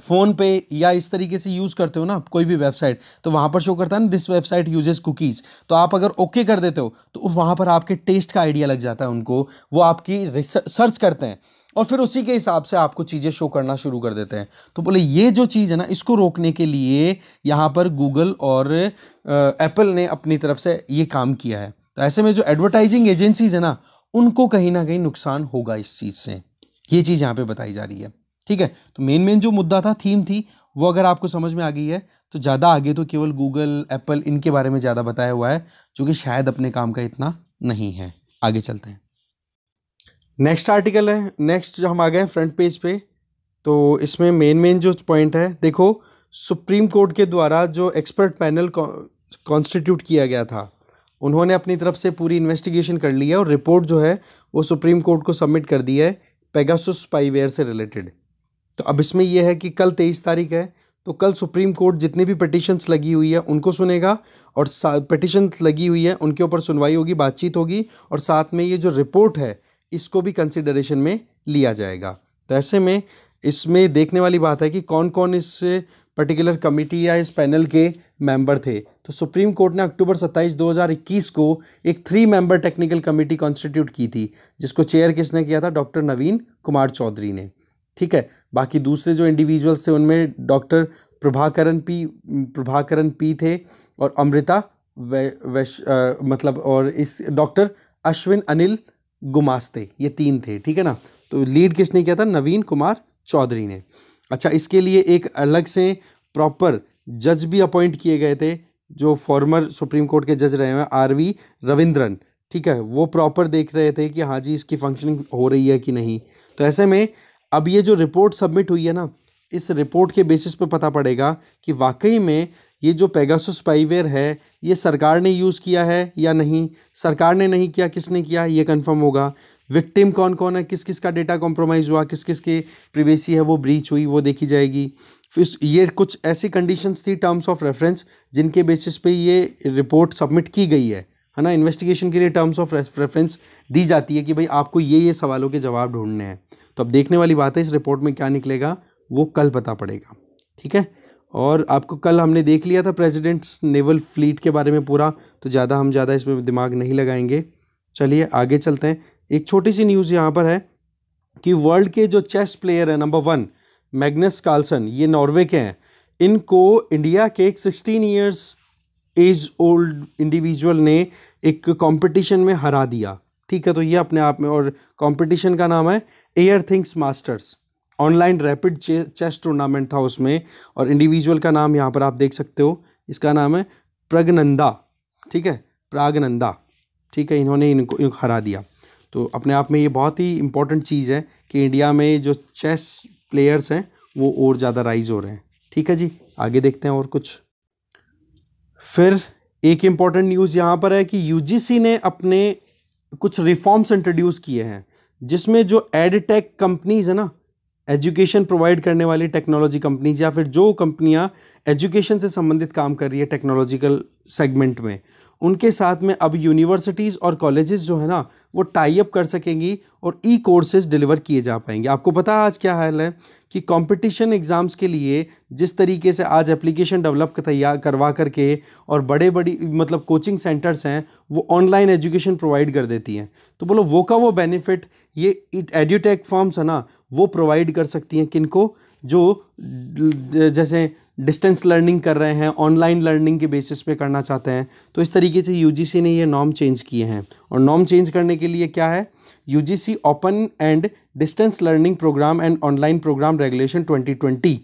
फ़ोन पे या इस तरीके से यूज़ करते हो ना कोई भी वेबसाइट तो वहाँ पर शो करता है ना दिस वेबसाइट यूजेस कुकीज़ तो आप अगर ओके okay कर देते हो तो वहाँ पर आपके टेस्ट का आइडिया लग जाता है उनको वो आपकी सर्च करते हैं और फिर उसी के हिसाब से आपको चीज़ें शो करना शुरू कर देते हैं तो बोले ये जो चीज़ है ना इसको रोकने के लिए यहाँ पर गूगल और एप्पल ने अपनी तरफ से ये काम किया है तो ऐसे में जो एडवर्टाइजिंग एजेंसीज है ना उनको कहीं ना कहीं नुकसान होगा इस चीज़ से ये चीज़ यहाँ पर बताई जा रही है ठीक है तो मेन मेन जो मुद्दा था थीम थी वो अगर आपको समझ में आ गई है तो ज़्यादा आगे तो केवल गूगल एप्पल इनके बारे में ज़्यादा बताया हुआ है जो कि शायद अपने काम का इतना नहीं है आगे चलते हैं नेक्स्ट आर्टिकल है नेक्स्ट जो हम आ गए फ्रंट पेज पे तो इसमें मेन मेन जो पॉइंट है देखो सुप्रीम कोर्ट के द्वारा जो एक्सपर्ट पैनल कॉन्स्टिट्यूट किया गया था उन्होंने अपनी तरफ से पूरी इन्वेस्टिगेशन कर ली है और रिपोर्ट जो है वो सुप्रीम कोर्ट को सबमिट कर दी है पेगासुस स्पाईवेयर से रिलेटेड तो अब इसमें यह है कि कल तेईस तारीख है तो कल सुप्रीम कोर्ट जितनी भी पटिशन्स लगी हुई है उनको सुनेगा और पटिशन्स लगी हुई है उनके ऊपर सुनवाई होगी बातचीत होगी और साथ में ये जो रिपोर्ट है इसको भी कंसिडरेशन में लिया जाएगा तो ऐसे में इसमें देखने वाली बात है कि कौन कौन इस पर्टिकुलर कमेटी या इस पैनल के मेंबर थे तो सुप्रीम कोर्ट ने अक्टूबर 27 2021 को एक three member technical committee constitute की थी जिसको चेयर किसने किया था डॉक्टर नवीन कुमार चौधरी ने ठीक है बाकी दूसरे जो इंडिविजुअल्स थे उनमें doctor Prabhakaran P Prabhakaran P थे और अमृता वै, वैश मतलब और इस डॉक्टर अश्विन अनिल गुमास्ते ये तीन थे ठीक है ना तो लीड किसने किया था नवीन कुमार चौधरी ने अच्छा इसके लिए एक अलग से प्रॉपर जज भी अपॉइंट किए गए थे जो फॉर्मर सुप्रीम कोर्ट के जज रहे हैं आर वी रविंद्रन ठीक है वो प्रॉपर देख रहे थे कि हाँ जी इसकी फंक्शनिंग हो रही है कि नहीं तो ऐसे में अब ये जो रिपोर्ट सबमिट हुई है ना इस रिपोर्ट के बेसिस पे पता पड़ेगा कि वाकई में ये जो पेगासस स्पाईवेयर है ये सरकार ने यूज़ किया है या नहीं सरकार ने नहीं किया किसने किया ये कंफर्म होगा विक्टिम कौन कौन है किस किस का डेटा कॉम्प्रोमाइज़ हुआ किस किस के प्रिवेसी है वो ब्रीच हुई वो देखी जाएगी फिर ये कुछ ऐसी कंडीशंस थी टर्म्स ऑफ रेफरेंस जिनके बेसिस पे ये रिपोर्ट सबमिट की गई है है ना इन्वेस्टिगेशन के लिए टर्म्स ऑफ रेफरेंस दी जाती है कि भाई आपको ये ये सवालों के जवाब ढूंढने हैं तो अब देखने वाली बात है इस रिपोर्ट में क्या निकलेगा वो कल पता पड़ेगा ठीक है और आपको कल हमने देख लिया था प्रेजिडेंट्स नेवल फ्लीट के बारे में पूरा तो ज़्यादा हम ज़्यादा इसमें दिमाग नहीं लगाएंगे चलिए आगे चलते हैं एक छोटी सी न्यूज़ यहाँ पर है कि वर्ल्ड के जो चेस प्लेयर हैं नंबर वन मैग्नस कार्लसन ये नॉर्वे के हैं इनको इंडिया के एक sixteen years age old individual ने एक कंपटीशन में हरा दिया ठीक है तो ये अपने आप में और कंपटीशन का नाम है Airthings masters online rapid chess tournament था उसमें और इंडिविजुअल का नाम यहाँ पर आप देख सकते हो इसका नाम है प्रगनंदा ठीक है प्रागनंदा ठीक है इन्होंने इनको इनको हरा दिया तो अपने आप में ये बहुत ही इंपॉर्टेंट चीज़ है कि इंडिया में जो चेस प्लेयर्स हैं वो और ज़्यादा राइज हो रहे हैं ठीक है जी आगे देखते हैं और कुछ फिर एक इम्पॉर्टेंट न्यूज़ यहाँ पर है कि यूजीसी ने अपने कुछ रिफॉर्म्स इंट्रोड्यूस किए हैं जिसमें जो एडटेक कंपनीज है ना एजुकेशन प्रोवाइड करने वाली टेक्नोलॉजी कंपनीज या फिर जो कंपनियां एजुकेशन से संबंधित काम कर रही है टेक्नोलॉजिकल सेगमेंट में उनके साथ में अब यूनिवर्सिटीज़ और कॉलेजेस जो है ना वो टाई अप कर सकेंगी और ई कोर्सेज डिलीवर किए जा पाएंगे आपको पता आज क्या हाल है कि कंपटीशन एग्ज़ाम्स के लिए जिस तरीके से आज एप्लीकेशन डेवलप तैयार करवा करके और बड़े बड़ी मतलब कोचिंग सेंटर्स हैं वो ऑनलाइन एजुकेशन प्रोवाइड कर देती हैं तो बोलो वो का वो बेनिफिट ये एड्यूटेक फॉर्म्स है ना वो प्रोवाइड कर सकती हैं किनको जो जैसे डिस्टेंस लर्निंग कर रहे हैं ऑनलाइन लर्निंग के बेसिस पे करना चाहते हैं तो इस तरीके से यूजीसी ने ये नॉर्म चेंज किए हैं और नॉर्म चेंज करने के लिए क्या है UGC open and distance learning programme and online programme regulation 2020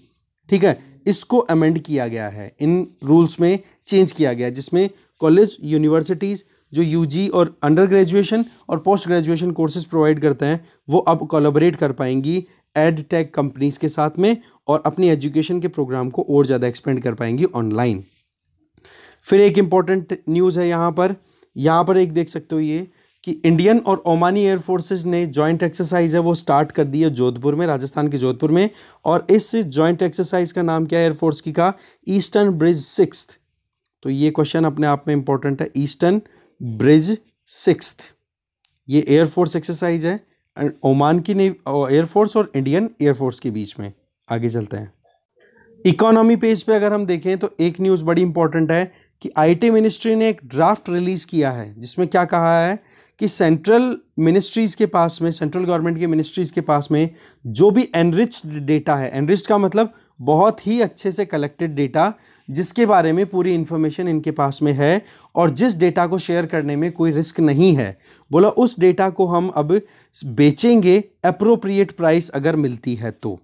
ठीक है इसको अमेंड किया गया है इन रूल्स में चेंज किया गया जिसमें कॉलेज यूनिवर्सिटीज़ जो यू और अंडर ग्रेजुएशन और पोस्ट ग्रेजुएशन कोर्सेज प्रोवाइड करते हैं वो अब कोलोबरेट कर पाएंगी एड टेक कंपनीज़ के साथ में और अपनी एजुकेशन के प्रोग्राम को और ज़्यादा एक्सपेंड कर पाएंगी ऑनलाइन फिर एक इम्पॉर्टेंट न्यूज़ है यहाँ पर यहाँ पर एक देख सकते हो ये कि इंडियन और ओमानी एयरफोर्सेज ने जॉइंट एक्सरसाइज है वो स्टार्ट कर दी है जोधपुर में राजस्थान के जोधपुर में और इस जॉइंट एक्सरसाइज का नाम क्या है एयरफोर्स की का ईस्टर्न ब्रिज सिक्स तो ये क्वेश्चन अपने आप में इंपॉर्टेंट है ईस्टर्न ब्रिज सिक्स ये एयरफोर्स एक्सरसाइज है ओमान की एयरफोर्स और इंडियन एयरफोर्स के बीच में आगे चलते हैं इकोनॉमी पेज पे अगर हम देखें तो एक न्यूज़ बड़ी इंपॉर्टेंट है कि आईटी मिनिस्ट्री ने एक ड्राफ्ट रिलीज़ किया है जिसमें क्या कहा है कि सेंट्रल मिनिस्ट्रीज़ के पास में सेंट्रल गवर्नमेंट के मिनिस्ट्रीज़ के पास में जो भी एनरिच्ड डेटा है एनरिच्ड का मतलब बहुत ही अच्छे से कलेक्टेड डेटा जिसके बारे में पूरी इन्फॉर्मेशन इनके पास में है और जिस डेटा को शेयर करने में कोई रिस्क नहीं है बोला उस डेटा को हम अब बेचेंगे अप्रोप्रिएट प्राइस अगर मिलती है तो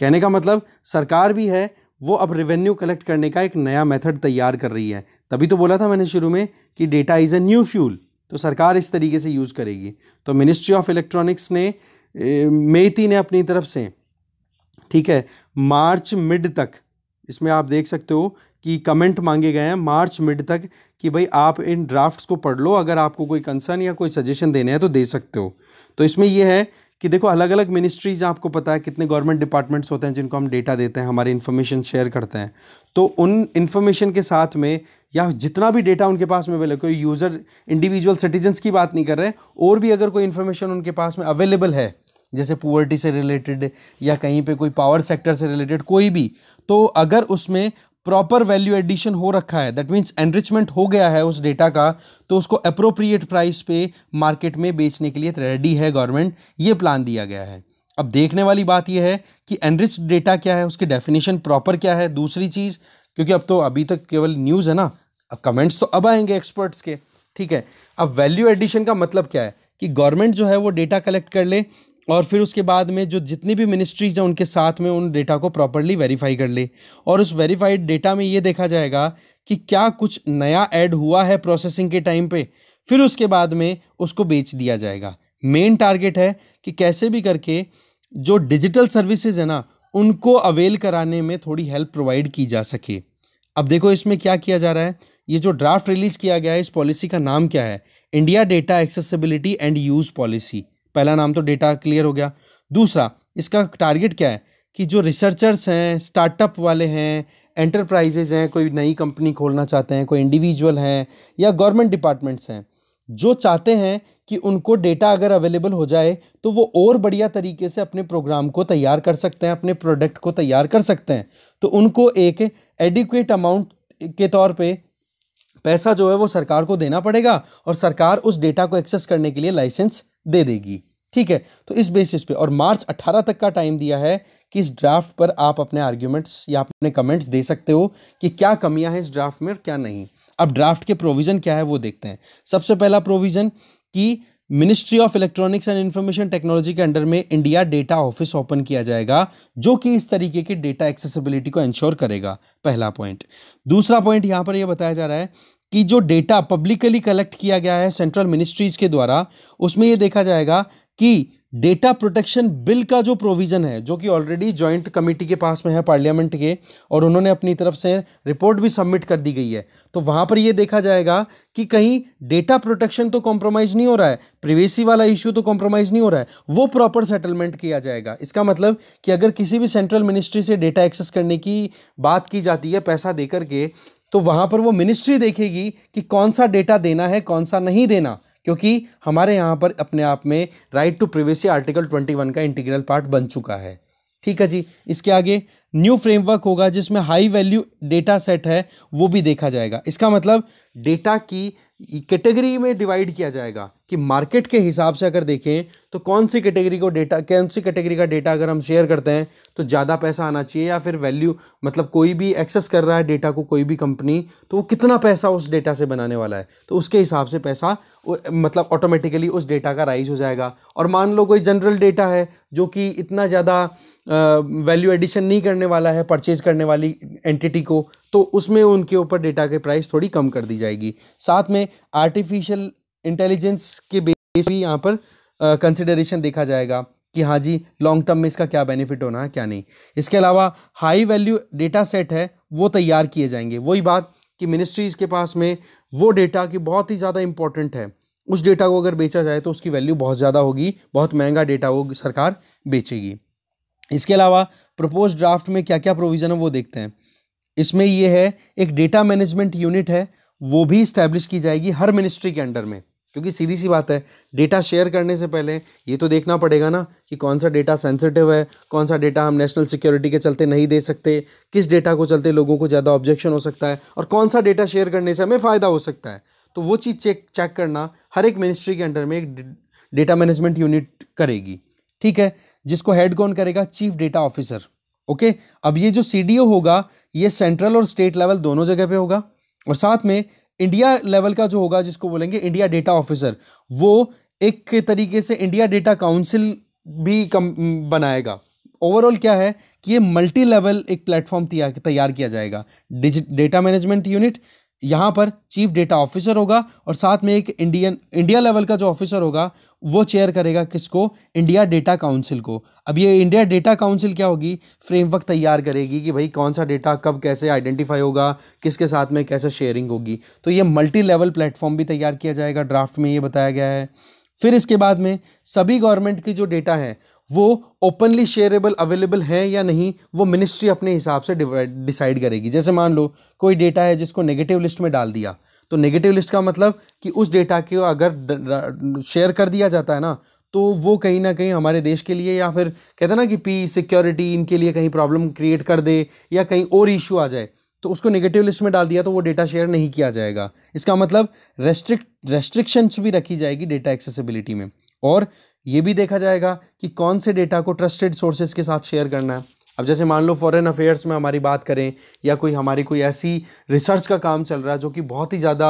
कहने का मतलब सरकार भी है वो अब रेवेन्यू कलेक्ट करने का एक नया मेथड तैयार कर रही है तभी तो बोला था मैंने शुरू में कि data is a new fuel तो सरकार इस तरीके से यूज़ करेगी तो मिनिस्ट्री ऑफ इलेक्ट्रॉनिक्स ने मेती ने अपनी तरफ से ठीक है मार्च मिड तक इसमें आप देख सकते हो कि कमेंट मांगे गए हैं मार्च मिड तक कि भाई आप इन ड्राफ्ट्स को पढ़ लो अगर आपको कोई कंसर्न या कोई सजेशन देने हैं तो दे सकते हो तो इसमें यह है कि देखो अलग अलग मिनिस्ट्रीज आपको पता है कितने गवर्नमेंट डिपार्टमेंट्स होते हैं जिनको हम डेटा देते हैं हमारे इन्फॉर्मेशन शेयर करते हैं तो उन इन्फॉर्मेशन के साथ में या जितना भी डेटा उनके पास में अवेलेबल कोई यूज़र इंडिविजुअल सिटीजन्स की बात नहीं कर रहे और भी अगर कोई इन्फॉर्मेशन उनके पास में अवेलेबल है जैसे पुअर्टी से रिलेटेड या कहीं पे कोई पावर सेक्टर से रिलेटेड कोई भी तो अगर उसमें प्रॉपर वैल्यू एडिशन हो रखा है दैट मीन्स एनरिचमेंट हो गया है उस डेटा का तो उसको अप्रोप्रिएट प्राइस पे मार्केट में बेचने के लिए रेडी है गवर्नमेंट ये प्लान दिया गया है अब देखने वाली बात यह है कि एनरिच डेटा क्या है उसकी डेफिनेशन प्रॉपर क्या है दूसरी चीज़ क्योंकि अब तो अभी तक केवल न्यूज़ है ना अब कमेंट्स तो अब आएंगे एक्सपर्ट्स के ठीक है अब वैल्यू एडिशन का मतलब क्या है कि गवर्नमेंट जो है वो डेटा कलेक्ट कर ले और फिर उसके बाद में जो जितनी भी मिनिस्ट्रीज हैं उनके साथ में उन डेटा को प्रॉपरली वेरीफाई कर ले और उस वेरीफाइड डेटा में ये देखा जाएगा कि क्या कुछ नया ऐड हुआ है प्रोसेसिंग के टाइम पे फिर उसके बाद में उसको बेच दिया जाएगा मेन टारगेट है कि कैसे भी करके जो डिजिटल सर्विसेज है ना उनको अवेल कराने में थोड़ी हेल्प प्रोवाइड की जा सके अब देखो इसमें क्या किया जा रहा है ये जो ड्राफ्ट रिलीज़ किया गया है इस पॉलिसी का नाम क्या है India data accessibility and use policy पहला नाम तो डेटा क्लियर हो गया दूसरा इसका टारगेट क्या है कि जो रिसर्चर्स हैं स्टार्टअप वाले हैं एंटरप्राइजेज हैं कोई नई कंपनी खोलना चाहते हैं कोई इंडिविजुअल हैं या गवर्नमेंट डिपार्टमेंट्स हैं जो चाहते हैं कि उनको डेटा अगर अवेलेबल हो जाए तो वो और बढ़िया तरीके से अपने प्रोग्राम को तैयार कर सकते हैं अपने प्रोडक्ट को तैयार कर सकते हैं तो उनको एक एडिक्वेट अमाउंट के तौर पे पैसा जो है वो सरकार को देना पड़ेगा और सरकार उस डेटा को एक्सेस करने के लिए लाइसेंस दे देगी ठीक है तो इस बेसिस पे और मार्च 18 तक का टाइम दिया है कि इस ड्राफ्ट पर आप अपने आर्ग्यूमेंट्स या अपने कमेंट्स दे सकते हो कि क्या कमियां हैं इस ड्राफ्ट में और क्या नहीं अब ड्राफ्ट के प्रोविज़न क्या है वो देखते हैं सबसे पहला प्रोविज़न कि ministry of electronics and information technology के अंडर में इंडिया डेटा ऑफिस ओपन किया जाएगा जो कि इस तरीके के डेटा एक्सेसिबिलिटी को इंश्योर करेगा पहला पॉइंट दूसरा पॉइंट यहाँ पर यह बताया जा रहा है कि जो डेटा पब्लिकली कलेक्ट किया गया है सेंट्रल मिनिस्ट्रीज के द्वारा उसमें यह देखा जाएगा कि डेटा प्रोटेक्शन बिल का जो प्रोविज़न है जो कि ऑलरेडी जॉइंट कमेटी के पास में है पार्लियामेंट के और उन्होंने अपनी तरफ से रिपोर्ट भी सबमिट कर दी गई है तो वहाँ पर यह देखा जाएगा कि कहीं डेटा प्रोटेक्शन तो कॉम्प्रोमाइज़ नहीं हो रहा है प्रिवेसी वाला इश्यू तो कॉम्प्रोमाइज़ नहीं हो रहा है वो प्रॉपर सेटलमेंट किया जाएगा इसका मतलब कि अगर किसी भी सेंट्रल मिनिस्ट्री से डेटा एक्सेस करने की बात की जाती है पैसा दे करके तो वहाँ पर वो मिनिस्ट्री देखेगी कि कौन सा डेटा देना है कौन सा नहीं देना क्योंकि हमारे यहाँ पर अपने आप में राइट टू प्रिवेसी आर्टिकल 21 का इंटीग्रल पार्ट बन चुका है ठीक है जी इसके आगे न्यू फ्रेमवर्क होगा जिसमें हाई वैल्यू डेटा सेट है वो भी देखा जाएगा इसका मतलब डेटा की कैटेगरी में डिवाइड किया जाएगा कि मार्केट के हिसाब से अगर देखें तो कौन सी कैटेगरी को डेटा कौन सी कैटेगरी का डेटा अगर हम शेयर करते हैं तो ज़्यादा पैसा आना चाहिए या फिर वैल्यू मतलब कोई भी एक्सेस कर रहा है डेटा को कोई भी कंपनी तो वो कितना पैसा उस डेटा से बनाने वाला है तो उसके हिसाब से पैसा मतलब ऑटोमेटिकली उस डेटा का राइज हो जाएगा और मान लो कोई जनरल डेटा है जो कि इतना ज़्यादा वैल्यू एडिशन नहीं करने वाला है परचेज करने वाली एंटिटी को तो उसमें उनके ऊपर डेटा के प्राइस थोड़ी कम कर दी जाएगी साथ में आर्टिफिशियल इंटेलिजेंस के बेस भी यहाँ पर कंसिडरेशन uh, देखा जाएगा कि हाँ जी लॉन्ग टर्म में इसका क्या बेनिफिट होना है क्या नहीं इसके अलावा हाई वैल्यू डेटा सेट है वो तैयार किए जाएंगे वही बात कि मिनिस्ट्रीज़ के पास में वो डेटा की बहुत ही ज़्यादा इंपॉर्टेंट है उस डेटा को अगर बेचा जाए तो उसकी वैल्यू बहुत ज़्यादा होगी बहुत महंगा डेटा वो सरकार बेचेगी इसके अलावा प्रपोज ड्राफ्ट में क्या क्या प्रोविज़न है वो देखते हैं इसमें ये है एक डेटा मैनेजमेंट यूनिट है वो भी इस्टेब्लिश की जाएगी हर मिनिस्ट्री के अंडर में क्योंकि सीधी सी बात है डेटा शेयर करने से पहले ये तो देखना पड़ेगा ना कि कौन सा डेटा सेंसिटिव है कौन सा डेटा हम नेशनल सिक्योरिटी के चलते नहीं दे सकते किस डेटा को चलते लोगों को ज़्यादा ऑब्जेक्शन हो सकता है और कौन सा डेटा शेयर करने से हमें फ़ायदा हो सकता है तो वो चीज़ चेक चेक करना हर एक मिनिस्ट्री के अंडर में एक डेटा मैनेजमेंट यूनिट करेगी ठीक है जिसको हेड कौन करेगा चीफ डेटा ऑफिसर ओके अब ये जो सी होगा ये सेंट्रल और स्टेट लेवल दोनों जगह पे होगा और साथ में इंडिया लेवल का जो होगा जिसको बोलेंगे इंडिया डेटा ऑफिसर वो एक तरीके से इंडिया डेटा काउंसिल भी कम बनाएगा ओवरऑल क्या है कि ये मल्टी लेवल एक प्लेटफॉर्म तैयार किया जाएगा डिजिट डेटा मैनेजमेंट यूनिट यहाँ पर चीफ डेटा ऑफिसर होगा और साथ में एक इंडियन इंडिया लेवल का जो ऑफिसर होगा वो चेयर करेगा किसको इंडिया डेटा काउंसिल को अब ये इंडिया डेटा काउंसिल क्या होगी फ्रेमवर्क तैयार करेगी कि भाई कौन सा डेटा कब कैसे आइडेंटिफाई होगा किसके साथ में कैसे शेयरिंग होगी तो ये मल्टी लेवल प्लेटफॉर्म भी तैयार किया जाएगा ड्राफ्ट में ये बताया गया है फिर इसके बाद में सभी गवर्नमेंट की जो डेटा है वो ओपनली शेयरेबल अवेलेबल है या नहीं वो मिनिस्ट्री अपने हिसाब से डिसाइड करेगी जैसे मान लो कोई डेटा है जिसको नेगेटिव लिस्ट में डाल दिया तो नेगेटिव लिस्ट का मतलब कि उस डेटा को अगर शेयर कर दिया जाता है ना तो वो कहीं ना कहीं हमारे देश के लिए या फिर कहते हैं ना कि पी सिक्योरिटी इनके लिए कहीं प्रॉब्लम क्रिएट कर दे या कहीं और इशू आ जाए तो उसको नेगेटिव लिस्ट में डाल दिया तो वो डेटा शेयर नहीं किया जाएगा इसका मतलब रेस्ट्रिक्ट रेस्ट्रिक्शंस भी रखी जाएगी डेटा एक्सेसिबिलिटी में और ये भी देखा जाएगा कि कौन से डेटा को ट्रस्टेड सोर्सेज के साथ शेयर करना है अब जैसे मान लो फॉरेन अफेयर्स में हमारी बात करें या कोई हमारी कोई ऐसी रिसर्च का काम चल रहा है जो कि बहुत ही ज़्यादा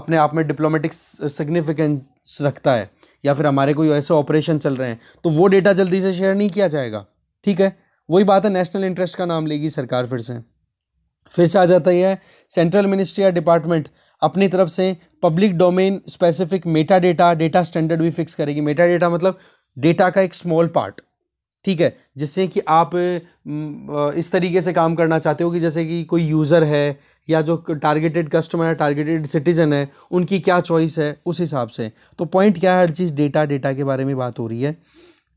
अपने आप में डिप्लोमेटिक सिग्निफिकेंस रखता है या फिर हमारे कोई ऐसे ऑपरेशन चल रहे हैं तो वो डेटा जल्दी से शेयर नहीं किया जाएगा ठीक है वही बात है नेशनल इंटरेस्ट का नाम लेगी सरकार फिर से फिर से आ जाता है सेंट्रल मिनिस्ट्री या डिपार्टमेंट अपनी तरफ से public domain specific meta data data standard भी फिक्स करेगी मेटा डेटा मतलब डेटा का एक स्मॉल पार्ट ठीक है जिससे कि आप इस तरीके से काम करना चाहते हो कि जैसे कि कोई यूज़र है या जो टारगेटेड कस्टमर है टारगेटेड सिटीज़न है उनकी क्या चॉइस है उस हिसाब से तो पॉइंट क्या है हर चीज़ डेटा डेटा के बारे में बात हो रही है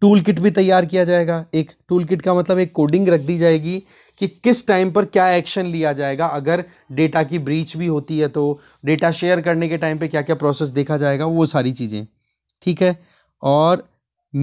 टूल किट भी तैयार किया जाएगा एक टूल किट का मतलब एक कोडिंग रख दी जाएगी कि किस टाइम पर क्या एक्शन लिया जाएगा अगर डेटा की ब्रीच भी होती है तो डेटा शेयर करने के टाइम पे क्या क्या प्रोसेस देखा जाएगा वो सारी चीज़ें ठीक है और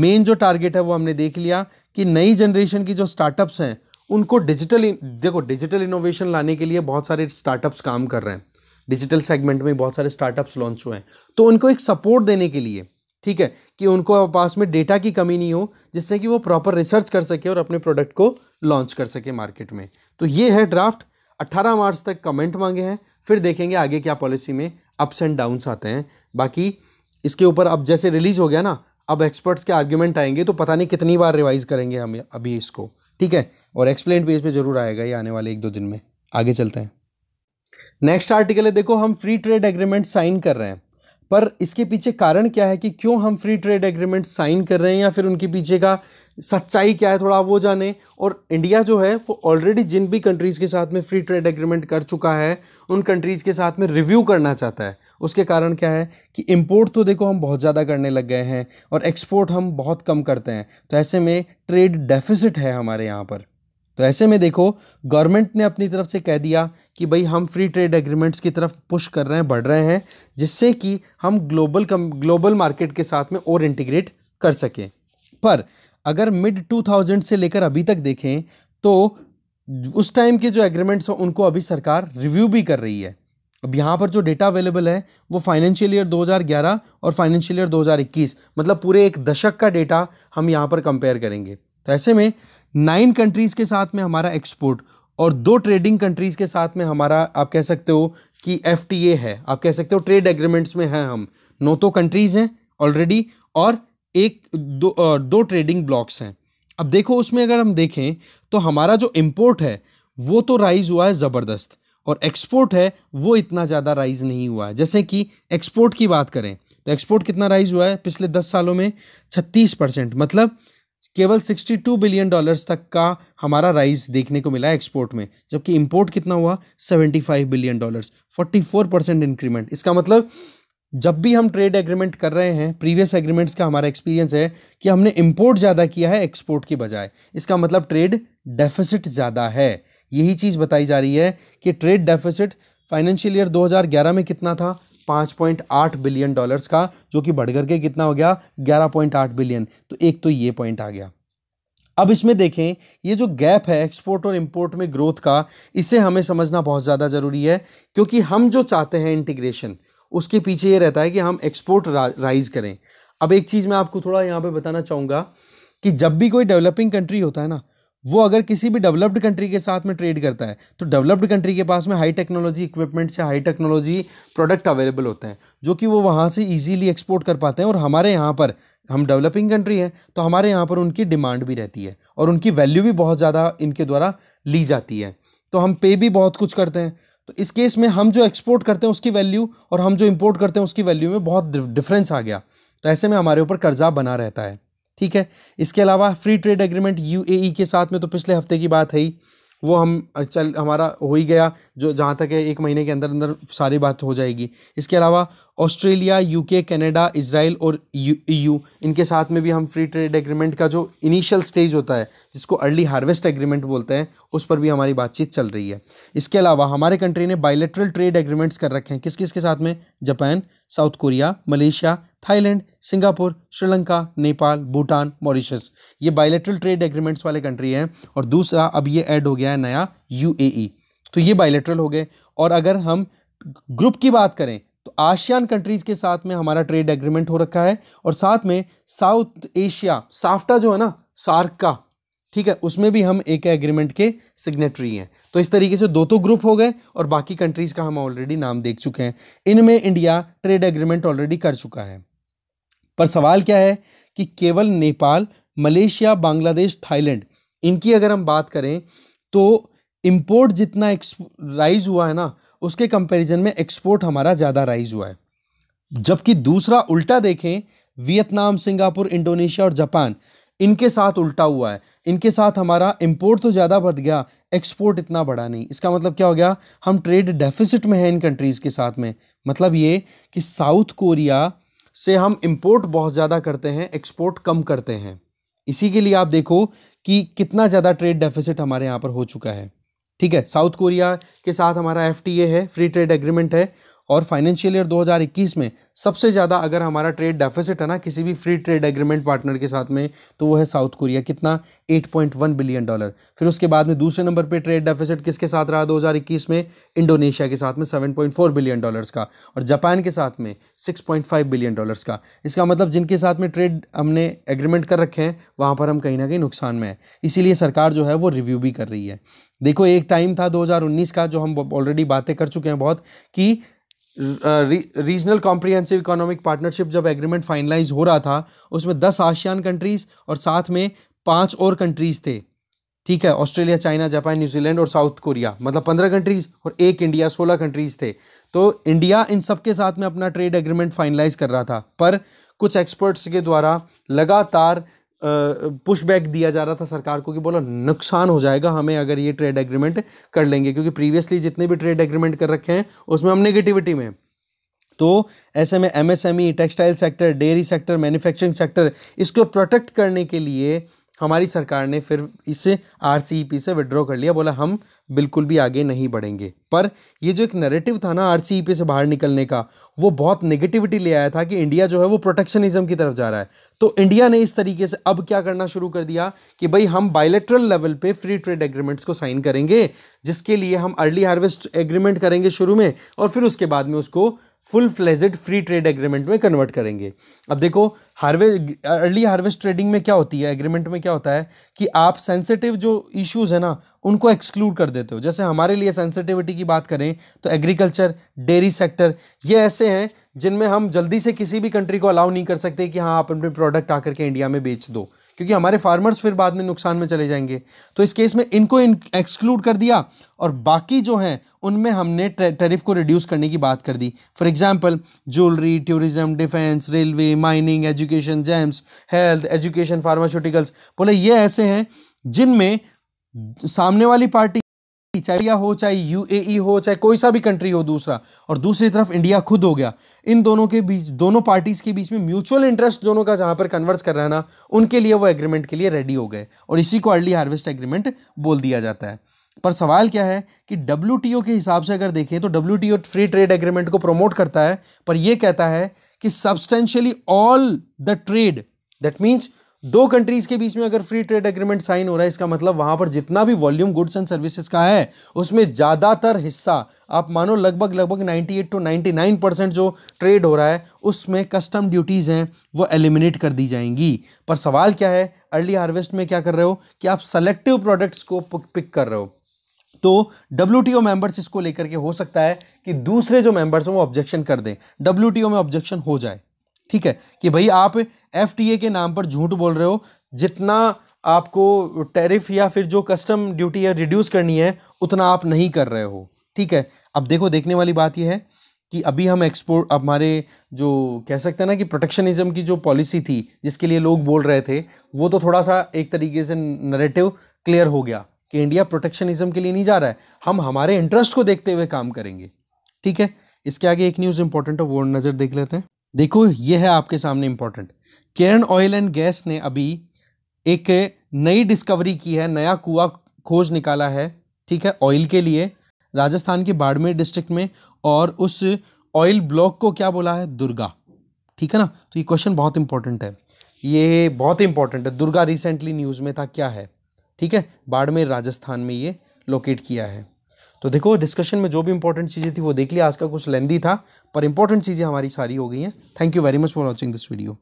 मेन जो टारगेट है वो हमने देख लिया कि नई जनरेशन की जो स्टार्टअप्स हैं उनको डिजिटल देखो डिजिटल इनोवेशन लाने के लिए बहुत सारे स्टार्टअप्स काम कर रहे हैं डिजिटल सेगमेंट में बहुत सारे स्टार्टअप्स लॉन्च हुए हैं तो उनको एक सपोर्ट देने के लिए ठीक है कि उनको पास में डेटा की कमी नहीं हो जिससे कि वो प्रॉपर रिसर्च कर सके और अपने प्रोडक्ट को लॉन्च कर सके मार्केट में तो ये है ड्राफ्ट 18 मार्च तक कमेंट मांगे हैं फिर देखेंगे आगे क्या पॉलिसी में अप्स एंड डाउन्स आते हैं बाकी इसके ऊपर अब जैसे रिलीज हो गया ना अब एक्सपर्ट्स के आर्ग्यूमेंट आएंगे तो पता नहीं कितनी बार रिवाइज करेंगे हम अभी इसको ठीक है और एक्सप्लेन पेज पे जरूर आएगा ये आने वाले एक दो दिन में आगे चलते हैं नेक्स्ट आर्टिकल है देखो हम फ्री ट्रेड एग्रीमेंट साइन कर रहे हैं पर इसके पीछे कारण क्या है कि क्यों हम फ्री ट्रेड एग्रीमेंट साइन कर रहे हैं या फिर उनके पीछे का सच्चाई क्या है थोड़ा वो जाने और इंडिया जो है वो ऑलरेडी जिन भी कंट्रीज़ के साथ में फ्री ट्रेड एग्रीमेंट कर चुका है उन कंट्रीज़ के साथ में रिव्यू करना चाहता है उसके कारण क्या है कि इम्पोर्ट तो देखो हम बहुत ज़्यादा करने लग गए हैं और एक्सपोर्ट हम बहुत कम करते हैं तो ऐसे में ट्रेड डेफिसिट है हमारे यहाँ पर तो ऐसे में देखो गवर्नमेंट ने अपनी तरफ से कह दिया कि भाई हम फ्री ट्रेड एग्रीमेंट्स की तरफ पुश कर रहे हैं बढ़ रहे हैं जिससे कि हम ग्लोबल कम ग्लोबल मार्केट के साथ में और इंटीग्रेट कर सकें पर अगर मिड टू थाउजेंड से लेकर अभी तक देखें तो उस टाइम के जो एग्रीमेंट्स हैं उनको अभी सरकार रिव्यू भी कर रही है अब यहाँ पर जो डेटा अवेलेबल है वो फाइनेंशियल ईयर 2011 और फाइनेंशियल ईयर 2021 मतलब पूरे एक दशक का डेटा हम यहाँ पर कंपेयर करेंगे तो ऐसे में नाइन कंट्रीज़ के साथ में हमारा एक्सपोर्ट और दो ट्रेडिंग कंट्रीज़ के साथ में हमारा आप कह सकते हो कि एफ है आप कह सकते हो ट्रेड एग्रीमेंट्स में हैं हम नौ तो कंट्रीज़ हैं ऑलरेडी और एक दो दो ट्रेडिंग ब्लॉक्स हैं अब देखो उसमें अगर हम देखें तो हमारा जो इम्पोर्ट है वो तो राइज़ हुआ है ज़बरदस्त और एक्सपोर्ट है वो इतना ज़्यादा राइज़ नहीं हुआ है जैसे कि एक्सपोर्ट की बात करें तो एक्सपोर्ट कितना राइज़ हुआ है पिछले दस सालों में छत्तीस परसेंट मतलब केवल 62 बिलियन डॉलर्स तक का हमारा राइज देखने को मिला एक्सपोर्ट में जबकि इंपोर्ट कितना हुआ 75 बिलियन डॉलर्स 44 परसेंट इंक्रीमेंट इसका मतलब जब भी हम ट्रेड एग्रीमेंट कर रहे हैं प्रीवियस एग्रीमेंट्स का हमारा एक्सपीरियंस है कि हमने इंपोर्ट ज़्यादा किया है एक्सपोर्ट के बजाय इसका मतलब ट्रेड डेफिसिट ज़्यादा है यही चीज़ बताई जा रही है कि ट्रेड डेफिसिट फाइनेंशियल ईयर 2011 में कितना था 5.8 बिलियन डॉलर्स का जो कि बढ़कर के कितना हो गया 11.8 बिलियन तो एक तो ये पॉइंट आ गया अब इसमें देखें ये जो गैप है एक्सपोर्ट और इंपोर्ट में ग्रोथ का इसे हमें समझना बहुत ज़्यादा ज़रूरी है क्योंकि हम जो चाहते हैं इंटीग्रेशन उसके पीछे ये रहता है कि हम एक्सपोर्ट राइज करें अब एक चीज़ मैं आपको थोड़ा यहाँ पे बताना चाहूँगा कि जब भी कोई डेवलपिंग कंट्री होता है ना वो अगर किसी भी डेवलप्ड कंट्री के साथ में ट्रेड करता है तो डेवलप्ड कंट्री के पास में हाई टेक्नोलॉजी इक्विपमेंट्स या हाई टेक्नोलॉजी प्रोडक्ट अवेलेबल होते हैं जो कि वो वहाँ से ईजीली एक्सपोर्ट कर पाते हैं और हमारे यहाँ पर हम डेवलपिंग कंट्री हैं तो हमारे यहाँ पर उनकी डिमांड भी रहती है और उनकी वैल्यू भी बहुत ज़्यादा इनके द्वारा ली जाती है तो हम पे भी बहुत कुछ करते हैं तो इस केस में हम जो एक्सपोर्ट करते हैं उसकी वैल्यू और हम जो इम्पोर्ट करते हैं उसकी वैल्यू में बहुत डिफरेंस आ गया तो ऐसे में हमारे ऊपर कर्जा बना रहता है ठीक है इसके अलावा फ्री ट्रेड एग्रीमेंट यूएई के साथ में तो पिछले हफ्ते की बात है ही वो हम चल हमारा हो ही गया जो जहाँ तक है एक महीने के अंदर अंदर सारी बात हो जाएगी इसके अलावा ऑस्ट्रेलिया यूके कनाडा इसराइल और यू e इनके साथ में भी हम फ्री ट्रेड एग्रीमेंट का जो इनिशियल स्टेज होता है जिसको अर्ली हार्वेस्ट एग्रीमेंट बोलते हैं उस पर भी हमारी बातचीत चल रही है इसके अलावा हमारे कंट्री ने बायोलेट्रल ट्रेड एग्रीमेंट्स कर रखे हैं किस किस के साथ में Japan South Korea Malaysia Thailand Singapore Sri Lanka Nepal Bhutan Mauritius ये बायलेटरल ट्रेड एग्रीमेंट्स वाले कंट्री हैं और दूसरा अब ये ऐड हो गया है नया यूएई e। तो ये बायलेटरल हो गए और अगर हम ग्रुप की बात करें तो आशियान कंट्रीज़ के साथ में हमारा ट्रेड एग्रीमेंट हो रखा है और साथ में साउथ एशिया साफ्टा जो है ना सार्क का ठीक है उसमें भी हम एक एग्रीमेंट के सिग्नेटरी हैं तो इस तरीके से दो तो ग्रुप हो गए और बाकी कंट्रीज़ का हम ऑलरेडी नाम देख चुके हैं इनमें इंडिया ट्रेड एग्रीमेंट ऑलरेडी कर चुका है पर सवाल क्या है कि केवल नेपाल मलेशिया बांग्लादेश थाईलैंड इनकी अगर हम बात करें तो इम्पोर्ट जितना राइज हुआ है ना उसके कंपैरिजन में एक्सपोर्ट हमारा ज़्यादा राइज हुआ है जबकि दूसरा उल्टा देखें वियतनाम सिंगापुर इंडोनेशिया और जापान इनके साथ उल्टा हुआ है इनके साथ हमारा इम्पोर्ट तो ज़्यादा बढ़ गया एक्सपोर्ट इतना बढ़ा नहीं इसका मतलब क्या हो गया हम ट्रेड डेफिसिट में हैं इन कंट्रीज़ के साथ में मतलब ये कि साउथ कोरिया से हम इम्पोर्ट बहुत ज़्यादा करते हैं एक्सपोर्ट कम करते हैं इसी के लिए आप देखो कि कितना ज़्यादा ट्रेड डेफिसिट हमारे यहाँ पर हो चुका है ठीक है साउथ कोरिया के साथ हमारा एफ है फ्री ट्रेड एग्रीमेंट है और फाइनेंशियल ईयर 2021 में सबसे ज़्यादा अगर हमारा ट्रेड डेफिसिट है ना किसी भी फ्री ट्रेड एग्रीमेंट पार्टनर के साथ में तो वो है साउथ कोरिया कितना 8.1 बिलियन डॉलर फिर उसके बाद में दूसरे नंबर पे ट्रेड डेफिसिट किसके साथ रहा 2021 में इंडोनेशिया के साथ में 7.4 बिलियन डॉलर्स का और जापान के साथ में 6.5 बिलियन डॉलर्स का इसका मतलब जिनके साथ में ट्रेड हमने एग्रीमेंट कर रखे हैं वहाँ पर हम कहीं ना कहीं नुकसान में हैं इसीलिए सरकार जो है वो रिव्यू भी कर रही है देखो एक टाइम था 2019 का जो हम ऑलरेडी बातें कर चुके हैं बहुत कि रीजनल कॉम्प्रीहेंसिव इकोनॉमिक पार्टनरशिप जब एग्रीमेंट फाइनलाइज हो रहा था उसमें दस आशियान कंट्रीज़ और साथ में पांच और कंट्रीज़ थे ठीक है ऑस्ट्रेलिया चाइना जापान न्यूजीलैंड और साउथ कोरिया मतलब पंद्रह कंट्रीज और एक इंडिया सोलह कंट्रीज थे तो इंडिया इन सब के साथ में अपना ट्रेड एग्रीमेंट फाइनलाइज कर रहा था पर कुछ एक्सपर्ट्स के द्वारा लगातार पुशबैक दिया जा रहा था सरकार को कि बोला नुकसान हो जाएगा हमें अगर ये ट्रेड एग्रीमेंट कर लेंगे क्योंकि प्रीवियसली जितने भी ट्रेड एग्रीमेंट कर रखे हैं उसमें हम नेगेटिविटी में तो ऐसे में MSME textile sector dairy sector manufacturing sector इसको प्रोटेक्ट करने के लिए हमारी सरकार ने फिर इसे आर e से विड्रॉ कर लिया बोला हम बिल्कुल भी आगे नहीं बढ़ेंगे पर ये जो एक नरेटिव था ना आर e से बाहर निकलने का वो बहुत नेगेटिविटी ले आया था कि इंडिया जो है वो प्रोटेक्शनिज्म की तरफ जा रहा है तो इंडिया ने इस तरीके से अब क्या करना शुरू कर दिया कि भाई हम बायोलेट्रल लेवल पे फ्री ट्रेड एग्रीमेंट्स को साइन करेंगे जिसके लिए हम अर्ली हार्वेस्ट एग्रीमेंट करेंगे शुरू में और फिर उसके बाद में उसको full fledged free trade agreement में कन्वर्ट करेंगे अब देखो हार्वे अर्ली हार्वेस्ट ट्रेडिंग में क्या होती है एग्रीमेंट में क्या होता है कि आप सेंसिटिव जो इश्यूज है ना उनको एक्सक्लूड कर देते हो जैसे हमारे लिए सेंसिटिविटी की बात करें तो एग्रीकल्चर डेयरी सेक्टर ये ऐसे हैं जिनमें हम जल्दी से किसी भी कंट्री को अलाउ नहीं कर सकते कि हाँ आप अपने प्रोडक्ट आकर के इंडिया में बेच दो क्योंकि हमारे फार्मर्स फिर बाद में नुकसान में चले जाएंगे तो इस केस में इनको एक्सक्लूड कर दिया और बाकी जो हैं उनमें हमने टैरिफ को रिड्यूस करने की बात कर दी for example jewellery tourism defence railway mining education gems health education pharmaceuticals बोले ये ऐसे हैं जिनमें सामने वाली पार्टी चाहे हो चाहे यूएई e हो चाहे कोई सा भी कंट्री हो दूसरा और दूसरी तरफ इंडिया खुद हो गया इन दोनों के बीच दोनों पार्टीज के बीच में म्यूचुअल इंटरेस्ट दोनों का जहां पर कन्वर्स कर रहा है ना उनके लिए वो एग्रीमेंट के लिए रेडी हो गए और इसी को अर्ली हार्वेस्ट एग्रीमेंट बोल दिया जाता है पर सवाल क्या है कि डब्ल्यू के हिसाब से अगर देखें तो डब्ल्यू फ्री ट्रेड एग्रीमेंट को प्रमोट करता है पर यह कहता है कि substantially all the trade that means दो कंट्रीज के बीच में अगर फ्री ट्रेड एग्रीमेंट साइन हो रहा है इसका मतलब वहां पर जितना भी वॉल्यूम गुड्स एंड सर्विसेज का है उसमें ज़्यादातर हिस्सा आप मानो लगभग लगभग 98 टू 99 परसेंट जो ट्रेड हो रहा है उसमें कस्टम ड्यूटीज़ हैं वो एलिमिनेट कर दी जाएंगी पर सवाल क्या है अर्ली हार्वेस्ट में क्या कर रहे हो कि आप सेलेक्टिव प्रोडक्ट्स को पिक कर रहे हो तो डब्ल्यू टी ओ मेम्बर्स इसको लेकर के हो सकता है कि दूसरे जो मेंबर्स हैं वो ऑब्जेक्शन कर दें डब्ल्यू टी ओ में ऑब्जेक्शन हो जाए ठीक है कि भाई आप एफ के नाम पर झूठ बोल रहे हो जितना आपको टैरिफ या फिर जो कस्टम ड्यूटी है रिड्यूस करनी है उतना आप नहीं कर रहे हो ठीक है अब देखो देखने वाली बात यह है कि अभी हम एक्सपोर्ट हमारे जो कह सकते हैं ना कि प्रोटेक्शनिज्म की जो पॉलिसी थी जिसके लिए लोग बोल रहे थे वो तो थोड़ा सा एक तरीके से नरेटिव क्लियर हो गया कि इंडिया प्रोटेक्शनिज्म के लिए नहीं जा रहा है हम हमारे इंटरेस्ट को देखते हुए काम करेंगे ठीक है इसके आगे एक न्यूज़ इंपॉर्टेंट है वो नज़र देख लेते हैं देखो ये है आपके सामने important Cairn oil and gas ने अभी एक नई डिस्कवरी की है नया कुआ खोज निकाला है ठीक है ऑयल के लिए राजस्थान के बाड़मेर डिस्ट्रिक्ट में और उस ऑयल ब्लॉक को क्या बोला है दुर्गा ठीक है ना तो ये क्वेश्चन बहुत इंपॉर्टेंट है ये बहुत इंपॉर्टेंट है दुर्गा रिसेंटली न्यूज़ में था क्या है ठीक है बाड़मेर राजस्थान में ये लोकेट किया है तो देखो डिस्कशन में जो भी इंपॉर्टेंट चीज़ें थी वो देख लिया आज का कुछ लेंदी था पर इंपॉर्टेंट चीज़ें हमारी सारी हो गई हैं thank you very much for watching this video